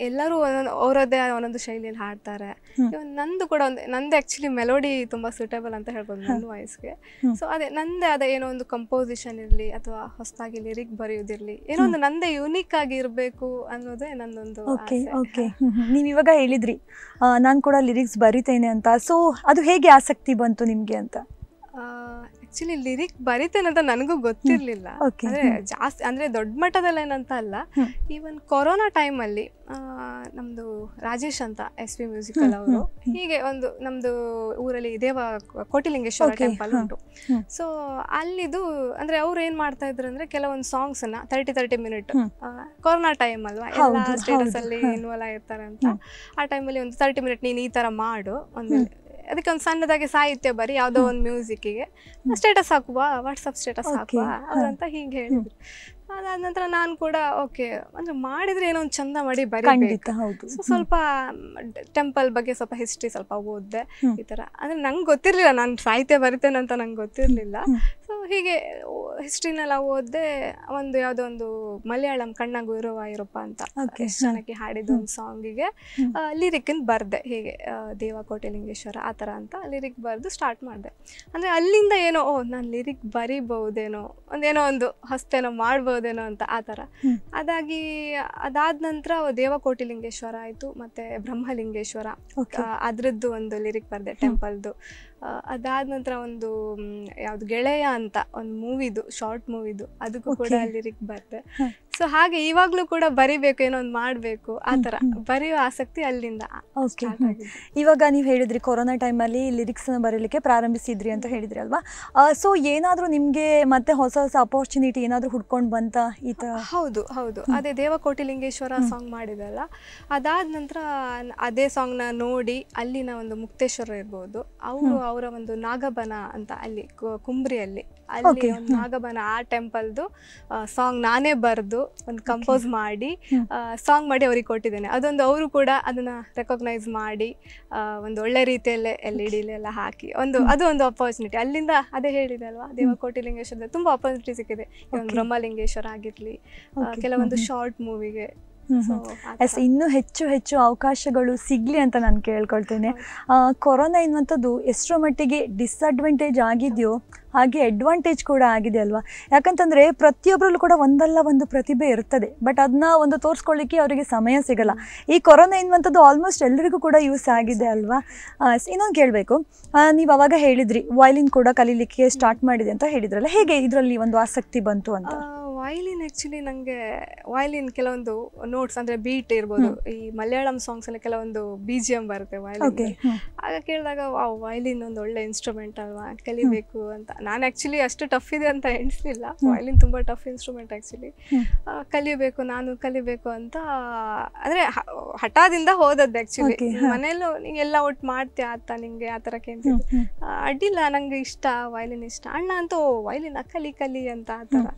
B: ಎಲ್ಲರೂ ಒಂದೊಂದು ಅವರದ್ದೇ ಒಂದೊಂದು ಶೈಲಿಯಲ್ಲಿ ಹಾಡ್ತಾರೆ ನಂದು ಕೂಡ ಒಂದು ನಂದು ಆಕ್ಚುಲಿ ಮೆಲೋಡಿ ತುಂಬಾ ಸೂಟೇಬಲ್ ಅಂತ ಹೇಳ್ಬೋದು ನನ್ನ ವಾಯ್ಸ್ಗೆ ಸೊ ಅದೇ ನಂದೇ ಅದೇ ಏನೋ ಒಂದು ಕಂಪೋಸಿಷನ್ ಇರಲಿ ಅಥವಾ ಹೊಸದಾಗಿ ಲಿರಿಕ್ ಬರೆಯೋದಿರಲಿ ಏನೋ ಒಂದು ನಂದೇ ಯೂನಿಕ್ ಆಗಿ ಇರಬೇಕು ಅನ್ನೋದೇ ನನ್ನೊಂದು ಓಕೆ
A: ಓಕೆ ನೀವು ಇವಾಗ ಹೇಳಿದ್ರಿ ನಾನು ಕೂಡ ಲಿರಿಕ್ಸ್ ಬರಿತೇನೆ ಅಂತ ಸೊ ಅದು ಹೇಗೆ ಆಸಕ್ತಿ ಬಂತು ನಿಮಗೆ ಅಂತ
B: ಆಕ್ಚುಲಿ ಲಿರಿಕ್ ಬರೀತೇನಂತ ನನಗೂ ಗೊತ್ತಿರಲಿಲ್ಲ ಅಂದ್ರೆ ಜಾಸ್ತಿ ಅಂದ್ರೆ ದೊಡ್ಡ ಮಟ್ಟದಲ್ಲಿ ಏನಂತ ಅಲ್ಲ ಈವನ್ ಕೊರೋನಾ ಟೈಮಲ್ಲಿ ನಮ್ದು ರಾಜೇಶ್ ಅಂತ ಎಸ್ ಪಿ ಮ್ಯೂಸಿಕಲ್ ಅವರು ಹೀಗೆ ಒಂದು ನಮ್ದು ಊರಲ್ಲಿ ದೇವ ಕೋಟಿಲಿಂಗೇಶ್ವರ ಟೆಂಪಲ್ ಉಂಟು ಸೊ ಅಲ್ಲಿದು ಅಂದ್ರೆ ಅವ್ರು ಏನ್ ಮಾಡ್ತಾ ಇದ್ರು ಅಂದ್ರೆ ಕೆಲವೊಂದು ಸಾಂಗ್ಸ್ ಅನ್ನ thirty thirty minute corona time ಅಲ್ವಾ ಎಲ್ಲ ಸ್ಟೇಟಸ್ ಅಲ್ಲಿ ಇನ್ವಾಲ್ವ್ ಆಗಿರ್ತಾರೆ ಅಂತ ಆ ಟೈಮಲ್ಲಿ ಒಂದು ತರ್ಟಿ ಮಿನಿಟ್ ನೀನು ಈ ತರ ಮಾಡು ಒಂದು ಅದಕ್ಕೆ ಒಂದು ಸಣ್ಣದಾಗಿ ಸಾಹಿತ್ಯ ಬರಿ ಯಾವುದೋ ಒಂದು ಗೆ ಸ್ಟೇಟಸ್ ಹಾಕುವ ವಾಟ್ಸಪ್ ಸ್ಟೇಟಸ್ ಹಾಕುವ ಅಂತ ಹೀಗೆ ಹೇಳಿದ್ರು ಅದಾದ ನಂತರ ನಾನು ಕೂಡ ಓಕೆ ಅಂದ್ರೆ ಮಾಡಿದ್ರೆ ಏನೋ ಒಂದು ಚಂದ ಮಾಡಿ ಬರೀ ಸ್ವಲ್ಪ ಟೆಂಪಲ್ ಬಗ್ಗೆ ಸ್ವಲ್ಪ ಹಿಸ್ಟ್ರಿ ಸ್ವಲ್ಪ ಓದ್ದೆ ಈ ತರ ಅಂದ್ರೆ ನಂಗೆ ಗೊತ್ತಿರ್ಲಿಲ್ಲ ನಾನು ಸಾಹಿತ್ಯ ಬರಿತೇನೆ ಅಂತ ನಂಗೆ ಗೊತ್ತಿರ್ಲಿಲ್ಲ ಸೊ ಹೀಗೆ ಹಿಸ್ಟ್ರಿನೆಲ್ಲ ಓದ್ದೆ ಒಂದು ಯಾವುದೋ ಒಂದು ಮಲಯಾಳಂ ಕಣ್ಣ ಇರುವ ಇರಪ್ಪ ಅಂತ ಜನಕ್ಕೆ ಹಾಡಿದ ಒಂದು ಸಾಂಗಿಗೆ ಲಿರಿಕ್ನ ಬರ್ದೆ ಹೀಗೆ ದೇವಕೋಟೆ ಲಿಂಗೇಶ್ವರ ಆ ಥರ ಅಂತ ಲಿರಿಕ್ ಬರೆದು ಸ್ಟಾರ್ಟ್ ಮಾಡಿದೆ ಅಂದರೆ ಅಲ್ಲಿಂದ ಏನೋ ಓ ನಾನು ಲಿರಿಕ್ ಬರೀಬಹುದೇನೋ ಒಂದೇನೋ ಒಂದು ಹಸ್ತೇನೋ ಮಾಡ್ಬೋದೇನೋ ಅಂತ ಆ ಥರ ಅದಾಗಿ ಅದಾದ ನಂತರ ದೇವಕೋಟಿ ಲಿಂಗೇಶ್ವರ ಆಯಿತು ಮತ್ತು ಬ್ರಹ್ಮಲಿಂಗೇಶ್ವರ ಅದರದ್ದು ಒಂದು ಲಿರಿಕ್ ಬರ್ದೆ ಟೆಂಪಲ್ದು ಅದಾದ ನಂತರ ಒಂದು ಯಾವ್ದು ಗೆಳೆಯ ಅಂತ ಒಂದು ಮೂವಿದು ಶಾರ್ಟ್ ಮೂವಿದು ಅದಕ್ಕೂ ಕೂಡ ಲಿರಿಕ್ ಬರ್ತೆ ಸೊ ಹಾಗೆ ಇವಾಗಲೂ ಕೂಡ ಬರಿಬೇಕು ಏನೋ ಒಂದು ಮಾಡಬೇಕು ಆ ಥರ
A: ಬರೆಯುವ ಆಸಕ್ತಿ ಅಲ್ಲಿಂದ ಓಕೆ ಇವಾಗ ನೀವು ಹೇಳಿದ್ರಿ ಕೊರೋನಾ ಟೈಮಲ್ಲಿ ಲಿರಿಕ್ಸನ್ನು ಬರೀಲಿಕ್ಕೆ ಪ್ರಾರಂಭಿಸಿದ್ರಿ ಅಂತ ಹೇಳಿದ್ರಿ ಅಲ್ವಾ ಸೊ ಏನಾದರೂ ನಿಮಗೆ ಮತ್ತೆ ಹೊಸ ಹೊಸ ಅಪರ್ಚುನಿಟಿ ಏನಾದರೂ ಹುಡ್ಕೊಂಡು ಬಂತ ಈ ಥರ ಹೌದು ಹೌದು ಅದೇ ದೇವಕೋಟಿ ಲಿಂಗೇಶ್ವರ ಸಾಂಗ್ ಮಾಡಿದಲ್ಲ ಅದಾದ
B: ನಂತರ ಅದೇ ಸಾಂಗ್ನ ನೋಡಿ ಅಲ್ಲಿನ ಒಂದು ಮುಕ್ತೇಶ್ವರ ಇರ್ಬೋದು ಅವರು ಅವರ ಒಂದು ನಾಗಬನ ಅಂತ ಅಲ್ಲಿ ಕುಂಬ್ರಿಯಲ್ಲಿ ಅಲ್ಲಿ ನಾಗಬನ ಆ ಟೆಂಪಲ್ದು ಸಾಂಗ್ ನಾನೇ ಬರೆದು ಒಂದು ಕಂಪೋಸ್ ಮಾಡಿ ಸಾಂಗ್ ಮಾಡಿ ಅವ್ರಿಗೆ ಕೊಟ್ಟಿದ್ದೇನೆ ಅದೊಂದು ಅವರು ಕೂಡ ಅದನ್ನ ರೆಕಗ್ನೈಸ್ ಮಾಡಿ ಒಂದು ಒಳ್ಳೆ ರೀತಿಯಲ್ಲೇ ಎಲ್ ಇ ಡಿಲೆಲ್ಲ ಹಾಕಿ ಒಂದು ಅದು ಒಂದು ಅಪರ್ಚುನಿಟಿ ಅಲ್ಲಿಂದ ಅದೇ ಹೇಳಿದೆ ಅಲ್ವಾ ದೇವಕೋಟಿಲಿಂಗೇಶ್ವರದ ತುಂಬಾ ಅಪರ್ಚುನಿಟಿ ಸಿಕ್ಕಿದೆ ಬ್ರಹ್ಮಲಿಂಗೇಶ್ವರ ಆಗಿರಲಿ ಕೆಲವೊಂದು ಶಾರ್ಟ್
A: ಮೂವಿಗೆ ಎಸ್ ಇನ್ನೂ ಹೆಚ್ಚು ಹೆಚ್ಚು ಅವಕಾಶಗಳು ಸಿಗಲಿ ಅಂತ ನಾನು ಕೇಳ್ಕೊಳ್ತೇನೆ ಕೊರೋನಾ ಎನ್ನುವಂಥದ್ದು ಎಷ್ಟರ ಮಟ್ಟಿಗೆ ಡಿಸ್ಅಡ್ವಾಂಟೇಜ್ ಆಗಿದೆಯೋ ಹಾಗೆ ಅಡ್ವಾಂಟೇಜ್ ಕೂಡ ಆಗಿದೆ ಅಲ್ವಾ ಯಾಕಂತಂದರೆ ಪ್ರತಿಯೊಬ್ಬರಲ್ಲೂ ಕೂಡ ಒಂದಲ್ಲ ಒಂದು ಪ್ರತಿಭೆ ಇರ್ತದೆ ಬಟ್ ಅದನ್ನ ಒಂದು ತೋರಿಸ್ಕೊಳ್ಳಿಕ್ಕೆ ಅವರಿಗೆ ಸಮಯ ಸಿಗಲ್ಲ ಈ ಕೊರೋನಾ ಎನ್ನುವಂಥದ್ದು ಆಲ್ಮೋಸ್ಟ್ ಎಲ್ಲರಿಗೂ ಕೂಡ ಯೂಸ್ ಆಗಿದೆ ಅಲ್ವಾ ಇನ್ನೊಂದು ಕೇಳಬೇಕು ನೀವು ಅವಾಗ ಹೇಳಿದ್ರಿ ವೈಲಿನ್ ಕೂಡ ಕಲೀಲಿಕ್ಕೆ ಸ್ಟಾರ್ಟ್ ಮಾಡಿದೆ ಅಂತ ಹೇಳಿದ್ರಲ್ಲ ಹೇಗೆ ಇದರಲ್ಲಿ ಒಂದು ಆಸಕ್ತಿ ಬಂತು ಅಂತ
B: ವಯಲಿನ್ ಆ್ಯಕ್ಚುಲಿ ನನಗೆ ವಯಲಿನ್ ಕೆಲವೊಂದು ನೋಟ್ಸ್ ಅಂದರೆ ಬೀಟ್ ಇರ್ಬೋದು ಈ ಮಲಯಾಳಂ ಸಾಂಗ್ಸ್ ಅಲ್ಲಿ ಕೆಲವೊಂದು ಬಿ ಜಿ ಎಮ್ ಬರುತ್ತೆ ವಯಲಿನ್ ಆಗ ಕೇಳಿದಾಗ ವಾವ್ ವಯಲಿನ್ ಒಂದು ಒಳ್ಳೆ ಇನ್ಸ್ಟ್ರೂಮೆಂಟ್ ಅಲ್ವಾ ಕಲಿಬೇಕು ಅಂತ ನಾನು ಆ್ಯಕ್ಚುಲಿ ಅಷ್ಟು ಟಫ್ ಇದೆ ಅಂತ ಎಣಿಸ್ಲಿಲ್ಲ ವಯಲಿನ್ ತುಂಬ ಟಫ್ ಇನ್ಸ್ಟ್ರೂಮೆಂಟ್ ಆ್ಯಕ್ಚುಲಿ ಕಲಿಬೇಕು ನಾನು ಕಲಿಬೇಕು ಅಂತ ಅಂದರೆ ಹಠಾದಿಂದ ಹೋದದ್ದು ಆ್ಯಕ್ಚುಲಿ ಮನೆಯಲ್ಲೂ ನೀವು ಎಲ್ಲ ಒಟ್ಟು ಮಾಡ್ತೀಯ ಆತ ನಿಂಗೆ ಆ ಥರ ಅಂತ ಅಡ್ಡಿಲ್ಲ ನನಗೆ ಇಷ್ಟ ವಯಲಿನ್ ಇಷ್ಟ ಅಣ್ಣ ಅಂತೂ ವಯಲಿನ್ ಕಲಿ ಕಲಿ ಅಂತ ಆ ಥರ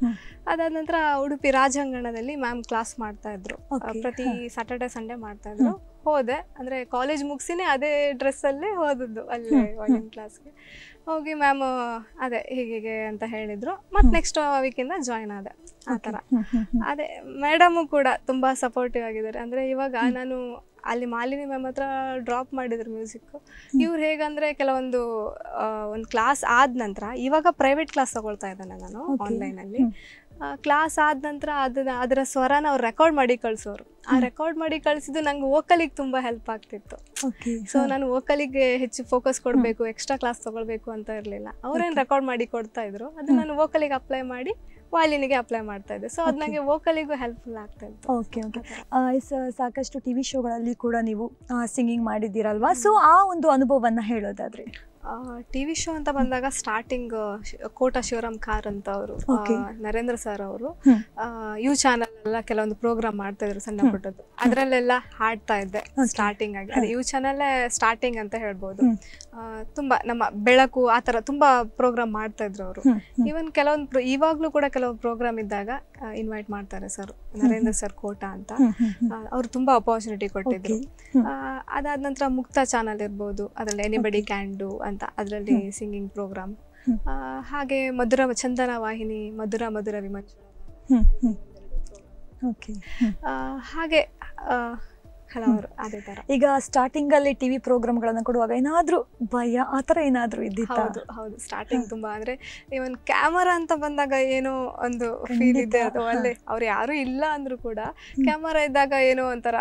B: ಅದಾದ ನಂತರ ಉಡುಪಿ ರಾಜಾಂಗಣದಲ್ಲಿ ಮ್ಯಾಮ್ ಕ್ಲಾಸ್ ಮಾಡ್ತಾ ಇದ್ರು ಪ್ರತಿ ಸಾಟರ್ಡೆ ಸಂಡೆ ಮಾಡ್ತಾ ಇದ್ರು ಹೋದೆ ಅಂದ್ರೆ ಕಾಲೇಜ್ ಮುಗಿಸಿನೇ ಅದೇ ಡ್ರೆಸ್ ಅಲ್ಲಿ ಹೋದದ್ದು ಅಲ್ಲಿ ವಾಲಿನ್ ಕ್ಲಾಸ್ಗೆ ಹೋಗಿ ಮ್ಯಾಮ್ ಅದೇ ಹೀಗೆ ಅಂತ ಹೇಳಿದ್ರು ಮತ್ತೆ ನೆಕ್ಸ್ಟ್ ವೀಕಿಂದ ಜಾಯ್ನ್ ಆದೆ ಆ ಅದೇ ಮೇಡಮು ಕೂಡ ತುಂಬಾ ಸಪೋರ್ಟಿವ್ ಆಗಿದ್ದಾರೆ ಅಂದ್ರೆ ಇವಾಗ ನಾನು ಅಲ್ಲಿ ಮಾಲಿನಿ ಮ್ಯಾಮ್ ಹತ್ರ ಡ್ರಾಪ್ ಮಾಡಿದ್ರು ಮ್ಯೂಸಿಕ್ ಇವ್ರು ಹೇಗಂದ್ರೆ ಕೆಲವೊಂದು ಒಂದು ಕ್ಲಾಸ್ ಆದ ನಂತರ ಇವಾಗ ಪ್ರೈವೇಟ್ ಕ್ಲಾಸ್ ತಗೊಳ್ತಾ ಇದ್ದಾನೆ ನಾನು ಆನ್ಲೈನ್ ಅಲ್ಲಿ ಕ್ಲಾಸ್ ಆದ ನಂತರ ಅದನ್ನ ಅದರ ಸ್ವರನ ಅವ್ರು ರೆಕಾರ್ಡ್ ಮಾಡಿ ಕಳಿಸೋರು ಆ ರೆಕಾರ್ಡ್ ಮಾಡಿ ಕಳಿಸಿದ್ದು ನಂಗೆ ವೋಕಲಿಗೆ ತುಂಬ ಹೆಲ್ಪ್ ಆಗ್ತಿತ್ತು ಸೊ ನಾನು ವೋಕಲಿಗೆ ಹೆಚ್ಚು ಫೋಕಸ್ ಕೊಡಬೇಕು ಎಕ್ಸ್ಟ್ರಾ ಕ್ಲಾಸ್ ತೊಗೊಳ್ಬೇಕು ಅಂತ ಇರಲಿಲ್ಲ ಅವ್ರೇನು ರೆಕಾರ್ಡ್ ಮಾಡಿ ಕೊಡ್ತಾ ಇದ್ರು ಅದು ನಾನು ವೋಕಲಿಗೆ ಅಪ್ಲೈ ಮಾಡಿ ವಾಯ್ಲಿನಿಗೆ ಅಪ್ಲೈ ಮಾಡ್ತಾ ಇದ್ದೆ ಸೊ ಅದು ನನಗೆ ವೋಕಲಿಗೂ ಹೆಲ್ಪ್ಫುಲ್
A: ಆಗ್ತಾ ಇತ್ತು ಓಕೆ ಓಕೆ ಸಾಕಷ್ಟು ಟಿ ವಿ ಶೋಗಳಲ್ಲಿ ಕೂಡ ನೀವು ಸಿಂಗಿಂಗ್ ಮಾಡಿದ್ದೀರಲ್ವಾ ಸೊ ಆ ಒಂದು ಅನುಭವವನ್ನು ಹೇಳೋದಾದ್ರೆ
B: ಟಿ ವಿ ಶೋ ಅಂತ ಬಂದಾಗ ಸ್ಟಾರ್ಟಿಂಗ್ ಕೋಟ ಶಿವರಾಮ್ ಕಾರ್ ಅಂತ ಅವರು ನರೇಂದ್ರ ಸರ್ ಅವರು ಯು ಚಾನಲ್ ಎಲ್ಲ ಕೆಲವೊಂದು ಪ್ರೋಗ್ರಾಮ್ ಮಾಡ್ತಾ ಇದ್ರು ಸಣ್ಣ ಪುಟ್ಟದ್ದು ಅದರಲ್ಲೆಲ್ಲ ಹಾಡ್ತಾ ಇದ್ದೆ ಸ್ಟಾರ್ಟಿಂಗ್ ಆಗಿ ಅದೇ ಯು ಚಾನಲ್ಲೇ ಸ್ಟಾರ್ಟಿಂಗ್ ಅಂತ ಹೇಳ್ಬೋದು ತುಂಬಾ ನಮ್ಮ ಬೆಳಕು ಆ ತರ ತುಂಬಾ ಪ್ರೋಗ್ರಾಮ್ ಮಾಡ್ತಾ ಇದ್ರು ಅವರು ಈವನ್ ಕೆಲವೊಂದು ಇವಾಗ್ಲೂ ಕೂಡ ಕೆಲವು ಪ್ರೋಗ್ರಾಮ್ ಇದ್ದಾಗ ಇನ್ವೈಟ್ ಮಾಡ್ತಾರೆ ಸರ್ ನರೇಂದ್ರ ಸರ್ ಕೋಟ ಅಂತ ಅವರು ತುಂಬಾ ಅಪರ್ಚುನಿಟಿ ಕೊಟ್ಟಿದ್ರು ಅದಾದ ನಂತರ ಮುಕ್ತ ಚಾನಲ್ ಇರ್ಬೋದು ಅದರಲ್ಲಿ ಎನಿಬಡಿ ಕ್ಯಾಂಡು ಅಂತ ಅದರಲ್ಲಿ ಸಿಂಗಿಂಗ್ ಪ್ರೋಗ್ರಾಮ್ ಹಾಗೆ ಮಧುರ ಚಂದನ ವಾಹಿನಿ ಮಧುರ ಮಧುರ ವಿಮರ್ಶ ಹಾಗೆ ಹಲವಾರು ಅದೇ ತರ
A: ಈಗ ಸ್ಟಾರ್ಟಿಂಗ್ ಅಲ್ಲಿ ಟಿವಿ ಪ್ರೋಗ್ರಾಮ್ ಕೊಡುವಾಗ ಏನಾದ್ರೂ ಭಯ ಆತರ ಏನಾದ್ರೂ ಇದ್ದಿತ್ತು ಹೌದು
B: ಹೌದು ಸ್ಟಾರ್ಟಿಂಗ್ ತುಂಬಾ ಅಂದ್ರೆ ಇವನ್ ಕ್ಯಾಮರಾ ಅಂತ ಬಂದಾಗ ಏನೋ ಒಂದು ಫೀಲ್ ಇದೆ ಅಲ್ಲೇ ಅವ್ರು ಯಾರು ಇಲ್ಲ ಅಂದ್ರೂ ಕೂಡ ಕ್ಯಾಮರಾ ಇದ್ದಾಗ ಏನೋ ಒಂಥರ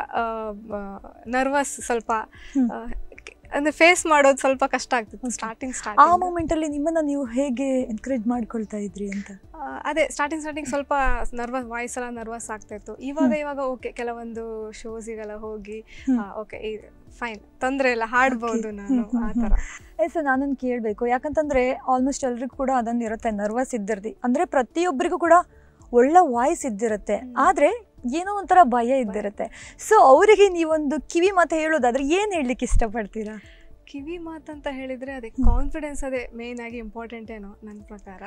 B: ನರ್ವಸ್ ಸ್ವಲ್ಪ ಅಂದ್ರೆ ಫೇಸ್ ಮಾಡೋದು ಸ್ವಲ್ಪ ಕಷ್ಟ ಆಗ್ತಿತ್ತು ಸ್ಟಾರ್ಟಿಂಗ್ ಸ್ಟಾರ್ಟ್ ಆ
A: ಮೂಮೆಂಟ್ ಅಲ್ಲಿ ನಿಮ್ಮನ್ನ ನೀವು ಹೇಗೆ ಎನ್ಕರೇಜ್ ಮಾಡ್ಕೊಳ್ತಾ ಇದ್ರಿ ಅಂತ
B: ಅದೇ ಸ್ಟಾರ್ಟಿಂಗ್ ಸ್ಟಾರ್ಟಿಂಗ್ ಸ್ವಲ್ಪ ನರ್ವಸ್ ವಾಯ್ಸ್ ಎಲ್ಲ ನರ್ವಸ್ ಆಗ್ತಾ ಇತ್ತು ಇವಾಗ ಇವಾಗ ಓಕೆ ಕೆಲವೊಂದು ಶೋಸಿಗೆಲ್ಲ ಹೋಗಿ ಓಕೆ ಫೈನ್ ತೊಂದರೆ ಇಲ್ಲ ಹಾಡ್ಬೋದು ನಾನು
A: ಆ ಥರ ಸೊ ನಾನೊಂದು ಕೇಳಬೇಕು ಯಾಕಂತಂದ್ರೆ ಆಲ್ಮೋಸ್ಟ್ ಎಲ್ರಿಗೂ ಕೂಡ ಅದೊಂದು ಇರುತ್ತೆ ನರ್ವಸ್ ಇದ್ದಿರ್ದು ಅಂದರೆ ಪ್ರತಿಯೊಬ್ಬರಿಗೂ ಕೂಡ ಒಳ್ಳೆ ವಾಯ್ಸ್ ಇದ್ದಿರುತ್ತೆ ಆದರೆ ಏನೋ ಒಂಥರ ಭಯ ಇದ್ದಿರುತ್ತೆ ಸೊ ಅವರಿಗೆ ನೀವೊಂದು ಕಿವಿ ಮಾತು ಹೇಳೋದಾದ್ರೆ ಏನು ಹೇಳಲಿಕ್ಕೆ ಇಷ್ಟಪಡ್ತೀರಾ
B: ಕಿವಿ ಮಾತಂತ ಹೇಳಿದರೆ ಅದೇ ಕಾನ್ಫಿಡೆನ್ಸ್ ಅದೇ ಮೇನ್ ಆಗಿ ಇಂಪಾರ್ಟೆಂಟ್ ಏನೋ ನನ್ನ ಪ್ರಕಾರ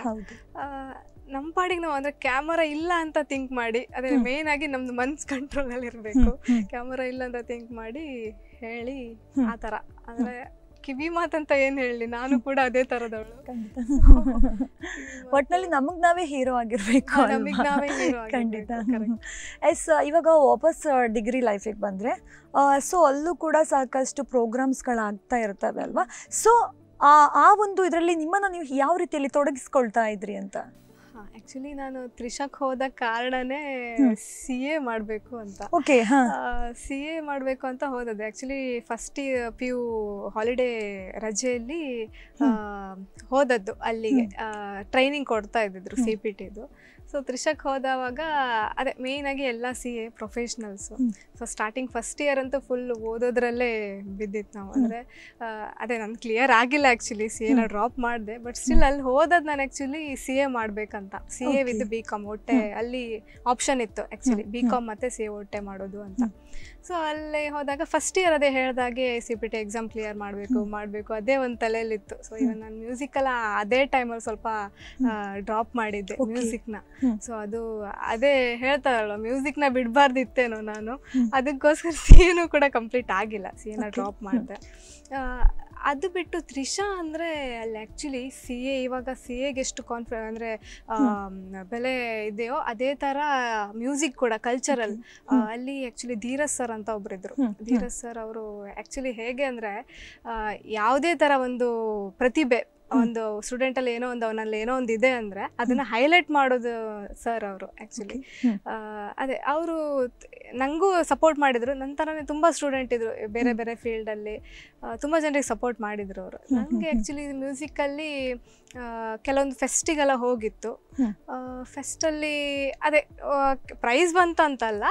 B: ನಮ್ಮ ಪಾಡಿಗೆ ನಾವು ಅಂದರೆ ಕ್ಯಾಮರಾ ಇಲ್ಲ ಅಂತ ಥಿಂಕ್ ಮಾಡಿ ಅದೇ ಮೇನ್ ಆಗಿ ನಮ್ಮದು ಮನ್ಸ್ ಕಂಟ್ರೋಲಲ್ಲಿ ಇರಬೇಕು ಕ್ಯಾಮರಾ ಇಲ್ಲ ಅಂತ ಥಿಂಕ್ ಮಾಡಿ ಹೇಳಿ ಆ ಥರ ಅಂದರೆ ಕಿವಿ ಮಾತಂತ ಏನ್ ಹೇಳಿ ನಾನು ಕೂಡ
A: ಅದೇ ತರದವಳು [laughs] ಒಟ್ನಲ್ಲಿ ನಮಗ್ ನಾವೇ ಹೀರೋ ಆಗಿರ್ಬೇಕು ಖಂಡಿತ ಎಸ್ ಇವಾಗ ವಾಪಸ್ ಡಿಗ್ರಿ ಲೈಫಿಗೆ ಬಂದ್ರೆ ಸೊ ಅಲ್ಲೂ ಕೂಡ ಸಾಕಷ್ಟು ಪ್ರೋಗ್ರಾಮ್ಸ್ ಆಗ್ತಾ ಇರ್ತವೆ ಅಲ್ವಾ ಸೊ ಆ ಒಂದು ಇದರಲ್ಲಿ ನಿಮ್ಮನ್ನ ನೀವು ಯಾವ ರೀತಿಯಲ್ಲಿ ತೊಡಗಿಸ್ಕೊಳ್ತಾ ಇದ್ರಿ ಅಂತ
B: ಆಕ್ಚುಲಿ ನಾನು ತ್ರಿಷಕ್ ಹೋದ ಕಾರಣನೇ ಸಿ ಎ ಮಾಡಬೇಕು ಅಂತ ಓಕೆ ಸಿ ಎ ಮಾಡಬೇಕು ಅಂತ ಹೋದದ್ದು actually first P U holiday ರಜೆಯಲ್ಲಿ ಹೋದದ್ದು ಅಲ್ಲಿಗೆ ಟ್ರೈನಿಂಗ್ ಕೊಡ್ತಾ ಇದ್ದಿದ್ರು ಸಿ ಪಿ ಟಿದು ಸೊ ತ್ರಿಶಕ್ ಹೋದವಾಗ ಅದೇ ಆಗಿ ಎಲ್ಲ C A professionals so starting first year ಅಂತೂ ಫುಲ್ ಓದೋದ್ರಲ್ಲೇ ಬಿದ್ದಿತ್ತು ನಾವು ಅಂದರೆ ಅದೇ ನಾನು ಕ್ಲಿಯರ್ ಆಗಿಲ್ಲ ಆ್ಯಕ್ಚುಲಿ ಸಿ ಎನ ಡ್ರಾಪ್ ಮಾಡಿದೆ ಬಟ್ ಸ್ಟಿಲ್ ಅಲ್ಲಿ ಹೋದದ್ದು ನಾನು ಆ್ಯಕ್ಚುಲಿ ಸಿ ಎ ಮಾಡಬೇಕಂತ C A with B com ಒಟ್ಟೆ ಅಲ್ಲಿ ಆಪ್ಷನ್ ಇತ್ತು ಆ್ಯಕ್ಚುಲಿ ಬಿ ಕಾಮ್ ಮತ್ತು ಸಿ ಎ ಒಟ್ಟೆ ಮಾಡೋದು ಅಂತ ಸೊ ಅಲ್ಲಿ ಹೋದಾಗ ಫಸ್ಟ್ ಇಯರ್ ಅದೇ ಹೇಳ್ದಾಗೆ C P T exam clear ಮಾಡಬೇಕು ಮಾಡಬೇಕು ಅದೇ ಒಂದು ತಲೆಯಲ್ಲಿತ್ತು ಸೊ ಇವನ್ ನಾನು ಮ್ಯೂಸಿಕಲ್ಲ ಅದೇ ಟೈಮಲ್ಲಿ ಸ್ವಲ್ಪ ಡ್ರಾಪ್ ಮಾಡಿದ್ದೆ ಮ್ಯೂಸಿಕ್ನ ಸೊ ಅದು ಅದೇ ಹೇಳ್ತಾರಲ್ಲ ಮ್ಯೂಸಿಕ್ನ ಬಿಡಬಾರ್ದಿತ್ತೇನೋ ನಾನು ಅದಕ್ಕೋಸ್ಕರ ಸಿ [laughs] ಕೂಡ ಕಂಪ್ಲೀಟ್ ಆಗಿಲ್ಲ ಸಿ ಡ್ರಾಪ್ ಮಾಡಿದೆ ಅದು ಬಿಟ್ಟು ತ್ರಿಷಾ ಅಂದರೆ ಅಲ್ಲಿ ಆ್ಯಕ್ಚುಲಿ ಸಿ ಎ ಇವಾಗ ಸಿ ಎಗೆ ಎಷ್ಟು ಕಾನ್ಫಿ ಅಂದರೆ ಬೆಲೆ ಇದೆಯೋ ಅದೇ ಥರ ಮ್ಯೂಸಿಕ್ ಕೂಡ ಕಲ್ಚರಲ್ ಅಲ್ಲಿ ಆ್ಯಕ್ಚುಲಿ ಧೀರಜ್ ಸರ್ ಅಂತ ಒಬ್ಬರಿದ್ದರು ಧೀರಜ್ ಸರ್ ಅವರು ಆ್ಯಕ್ಚುಲಿ ಹೇಗೆ ಅಂದರೆ ಯಾವುದೇ ಥರ ಒಂದು ಪ್ರತಿಭೆ ಒಂದು ಸ್ಟೂಡೆಂಟ್ ಅಲ್ಲಿ ಏನೋ ಒಂದು ಅವನಲ್ಲಿ ಏನೋ ಒಂದು ಇದೆ ಅಂದ್ರೆ ಅದನ್ನ ಹೈಲೈಟ್ ಮಾಡೋದು ಸರ್ ಅವರು ಆಕ್ಚುಲಿ ಅದೇ ಅವರು ನಂಗೂ ಸಪೋರ್ಟ್ ಮಾಡಿದ್ರು ನನ್ನ ತುಂಬಾ ತುಂಬ ಸ್ಟೂಡೆಂಟ್ ಇದ್ರು ಬೇರೆ ಬೇರೆ ಫೀಲ್ಡಲ್ಲಿ ತುಂಬಾ ಜನರಿಗೆ ಸಪೋರ್ಟ್ ಮಾಡಿದ್ರು ಅವರು ನನಗೆ ಆ್ಯಕ್ಚುಲಿ ಅಲ್ಲಿ ಕೆಲವೊಂದು ಫೆಸ್ಟಿಗೆಲ್ಲ ಹೋಗಿತ್ತು ಫೆಸ್ಟಲ್ಲಿ ಅದೇ ಪ್ರೈಸ್ ಅಂತಲ್ಲ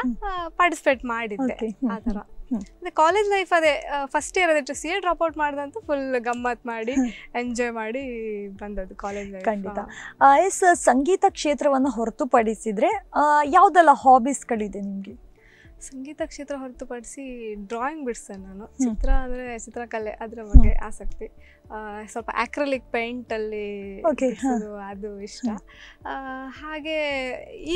B: ಪಾರ್ಟಿಸಿಪೇಟ್ ಮಾಡಿದ್ದೆ ಆ ತರ ಮತ್ತೆ ಕಾಲೇಜ್ ಲೈಫ್ ಅದೇ ಫಸ್ಟ್ ಇಯರ್ ಅದೇ ಸಿ ಎ ಡ್ರಾಪ್ ಔಟ್ ಮಾಡಿದಂತೂ ಫುಲ್ ಗಮ್ಮತ್ ಮಾಡಿ ಎಂಜಾಯ್ ಮಾಡಿ ಬಂದದ್ದು ಕಾಲೇಜ್ ಲೈಫ್ ಖಂಡಿತ
A: ಎಸ್ ಸಂಗೀತ ಕ್ಷೇತ್ರವನ್ನು ಹೊರತುಪಡಿಸಿದ್ರೆ ಯಾವುದೆಲ್ಲ ಹಾಬೀಸ್ಗಳಿದೆ ನಿಮಗೆ
B: ಸಂಗೀತ ಕ್ಷೇತ್ರ ಹೊರತುಪಡಿಸಿ ಡ್ರಾಯಿಂಗ್ ಬಿಡಿಸ್ತೇನೆ ನಾನು ಚಿತ್ರ ಅಂದರೆ ಚಿತ್ರಕಲೆ ಅದರ ಬಗ್ಗೆ ಆಸಕ್ತಿ ಸ್ವಲ್ಪ ಆಕ್ರಲಿಕ್ ಪೇಂಟಲ್ಲಿ ಅದು ಇಷ್ಟ ಹಾಗೆ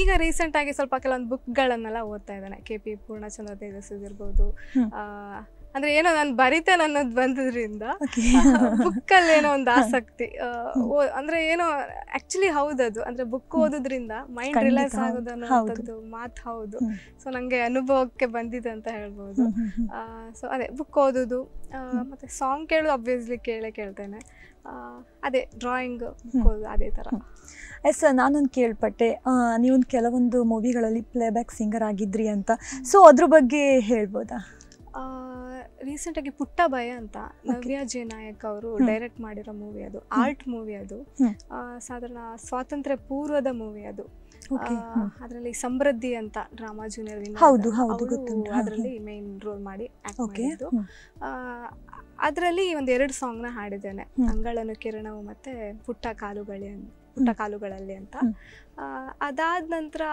B: ಈಗ ರೀಸೆಂಟಾಗಿ ಸ್ವಲ್ಪ ಕೆಲವೊಂದು ಬುಕ್ಗಳನ್ನೆಲ್ಲ ಓದ್ತಾ ಇದ್ದಾನೆ ಕೆ ಪಿ ಪೂರ್ಣಚಂದ್ರ ತೇಜಸ್ವಿರ್ಬೋದು ಅಂದ್ರೆ ಏನೋ ನಾನು ಬರಿತೇನೆ ಅನ್ನೋದು ಬುಕ್ ಬುಕ್ಕಲ್ಲಿ ಏನೋ ಒಂದು ಆಸಕ್ತಿ ಅಂದ್ರೆ ಏನೋ ಆಕ್ಚುಲಿ ಹೌದದು ಅಂದ್ರೆ ಬುಕ್ ಓದೋದ್ರಿಂದ ಮೈಂಡ್ ರಿಲ್ಯಾಕ್ಸ್ ಆಗೋದು ಅನ್ನೋದು ಮಾತು ಹೌದು ಸೊ ನಂಗೆ ಅನುಭವಕ್ಕೆ ಬಂದಿದೆ ಅಂತ ಹೇಳ್ಬೋದು ಸೊ ಅದೇ ಬುಕ್ ಓದೋದು ಮತ್ತೆ ಸಾಂಗ್ ಕೇಳೋದು ಅಬ್ವಿಯಸ್ಲಿ ಕೇಳೇ ಕೇಳ್ತೇನೆ
A: ಅದೇ ಡ್ರಾಯಿಂಗ್ ಅದೇ ತರ ಎಸ್ ನಾನೊಂದು ಕೇಳ್ಪಟ್ಟೆ ನೀವೊಂದು ಕೆಲವೊಂದು ಮೂವಿಗಳಲ್ಲಿ ಪ್ಲೇಬ್ಯಾಕ್ ಸಿಂಗರ್ ಆಗಿದ್ರಿ ಅಂತ ಸೊ ಅದ್ರ ಬಗ್ಗೆ ಹೇಳ್ಬೋದಾ
B: ರೀಸೆಂಟ್ ಆಗಿ ಪುಟ್ಟ ಭಯ ಅಂತ ನವ್ಯ ಜಿ ನಾಯಕ್ ಅವರು ಡೈರೆಕ್ಟ್ ಮಾಡಿರೋ ಮೂವಿ ಅದು ಆರ್ಟ್ ಮೂವಿ ಅದು ಸಾಧಾರಣ ಸ್ವಾತಂತ್ರ್ಯ ಪೂರ್ವದ ಮೂವಿ ಅದು ಅದರಲ್ಲಿ ಸಮೃದ್ಧಿ ಅಂತ ಡ್ರಾಮಾ ಜೂನಿಯರ್ ಹೌದು ಅದರಲ್ಲಿ ಮೇನ್ ರೋಲ್ ಮಾಡಿ ಅದರಲ್ಲಿ ಒಂದ್ ಎರಡು ಸಾಂಗ್ ನ ಹಾಡಿದ್ದೇನೆ ಅಂಗಳನು ಕಿರಣವು ಮತ್ತೆ ಪುಟ್ಟ ಕಾಲುಗಳಿ ಪುಟ್ಟ ಕಾಲುಗಳಲ್ಲಿ ಅಂತ ಅದಾದ ನಂತರ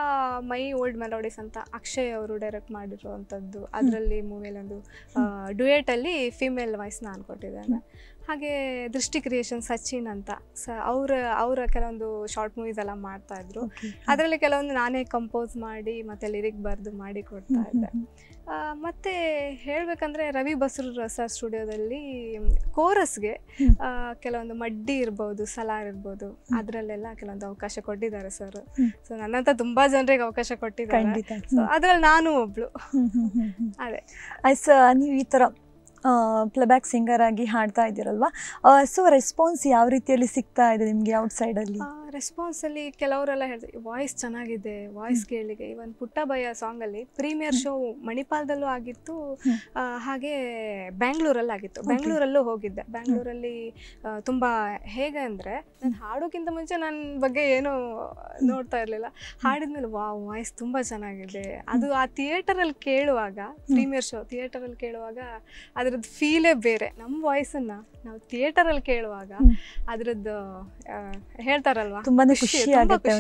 B: ಮೈ ಓಲ್ಡ್ ಮೆಲೋಡಿಸ್ ಅಂತ ಅಕ್ಷಯ್ ಅವರು ಡೈರೆಕ್ಟ್ ಮಾಡಿರುವಂಥದ್ದು ಅದರಲ್ಲಿ ಮೂವಿಯಲ್ಲೊಂದು ಡುಯೇಟಲ್ಲಿ ಫಿಮೇಲ್ ವಾಯ್ಸ್ ನಾನು ಕೊಟ್ಟಿದ್ದೇನೆ ಹಾಗೆ ದೃಷ್ಟಿ ಕ್ರಿಯೇಷನ್ ಸಚಿನ್ ಅಂತ ಸ ಅವರ ಅವರ ಕೆಲವೊಂದು ಶಾರ್ಟ್ ಮೂವೀಸ್ ಎಲ್ಲ ಮಾಡ್ತಾ ಇದ್ರು ಅದರಲ್ಲಿ ಕೆಲವೊಂದು ನಾನೇ ಕಂಪೋಸ್ ಮಾಡಿ ಮತ್ತೆ ಲಿರಿಕ್ ಬರೆದು ಮಾಡಿ ಕೊಡ್ತಾ ಇದ್ದೆ ಮತ್ತೆ ಹೇಳ್ಬೇಕಂದ್ರೆ ರವಿ ಬಸ್ರೂರ್ ಸರ್ ಸ್ಟುಡಿಯೋದಲ್ಲಿ ಕೋರಸ್ಗೆ ಕೆಲವೊಂದು ಮಡ್ಡಿ ಇರ್ಬೋದು ಸಲಾರ್ ಇರ್ಬೋದು ಅದರಲ್ಲೆಲ್ಲ ಕೆಲವೊಂದು ಅವಕಾಶ ಕೊಟ್ಟಿದ್ದಾರೆ ಸರ್ ಸೊ ನನ್ನಂತ ತುಂಬಾ ಜನರಿಗೆ ಅವಕಾಶ ಕೊಟ್ಟಿದ್ದಾರೆ
A: ಅದ್ರಲ್ಲಿ ನಾನು ಒಬ್ಳು ಅದೇ ಸೊ ನೀವು ಈ ತರ ಪ್ಲಬ್ಯಾಕ್ ಸಿಂಗರ್ ಆಗಿ ಹಾಡ್ತಾ ಇದ್ದೀರಲ್ವಾ ಸೊ ರೆಸ್ಪಾನ್ಸ್ ಯಾವ ರೀತಿಯಲ್ಲಿ ಸಿಗ್ತಾ ಇದೆ ನಿಮಗೆ ಔಟ್ಸೈಡಲ್ಲಿ
B: ರೆಸ್ಪಾನ್ಸಲ್ಲಿ ಕೆಲವರೆಲ್ಲ ಹೇಳ್ತಾರೆ ವಾಯ್ಸ್ ಚೆನ್ನಾಗಿದೆ ವಾಯ್ಸ್ ಕೇಳಿಗೆ ಇವನ್ ಪುಟ್ಟ ಭಯ ಸಾಂಗಲ್ಲಿ ಪ್ರೀಮಿಯರ್ ಶೋ ಮಣಿಪಾಲದಲ್ಲೂ ಆಗಿತ್ತು ಹಾಗೆ ಬ್ಯಾಂಗ್ಳೂರಲ್ಲಿ ಆಗಿತ್ತು ಬ್ಯಾಂಗ್ಳೂರಲ್ಲೂ ಹೋಗಿದ್ದೆ ಬ್ಯಾಂಗ್ಳೂರಲ್ಲಿ ತುಂಬ ಹೇಗೆ ಅಂದರೆ ನಾನು ಹಾಡೋಕ್ಕಿಂತ ಮುಂಚೆ ನನ್ನ ಬಗ್ಗೆ ಏನೂ ನೋಡ್ತಾ ಇರಲಿಲ್ಲ ಹಾಡಿದ್ಮೇಲೆ ವಾ ವಾಯ್ಸ್ ತುಂಬ ಚೆನ್ನಾಗಿದೆ ಅದು ಆ ಥಿಯೇಟರಲ್ಲಿ ಕೇಳುವಾಗ ಪ್ರೀಮಿಯರ್ ಶೋ ಥಿಯೇಟರಲ್ಲಿ ಕೇಳುವಾಗ ಅದರದ್ದು ಫೀಲೇ ಬೇರೆ ನಮ್ಮ ವಾಯ್ಸನ್ನು ನಾವು ಥಿಯೇಟರಲ್ಲಿ ಕೇಳುವಾಗ ಅದರದ್ದು ಹೇಳ್ತಾರಲ್ವ ತುಂಬಾನೇ ಖುಷಿ ಆಗುತ್ತೆ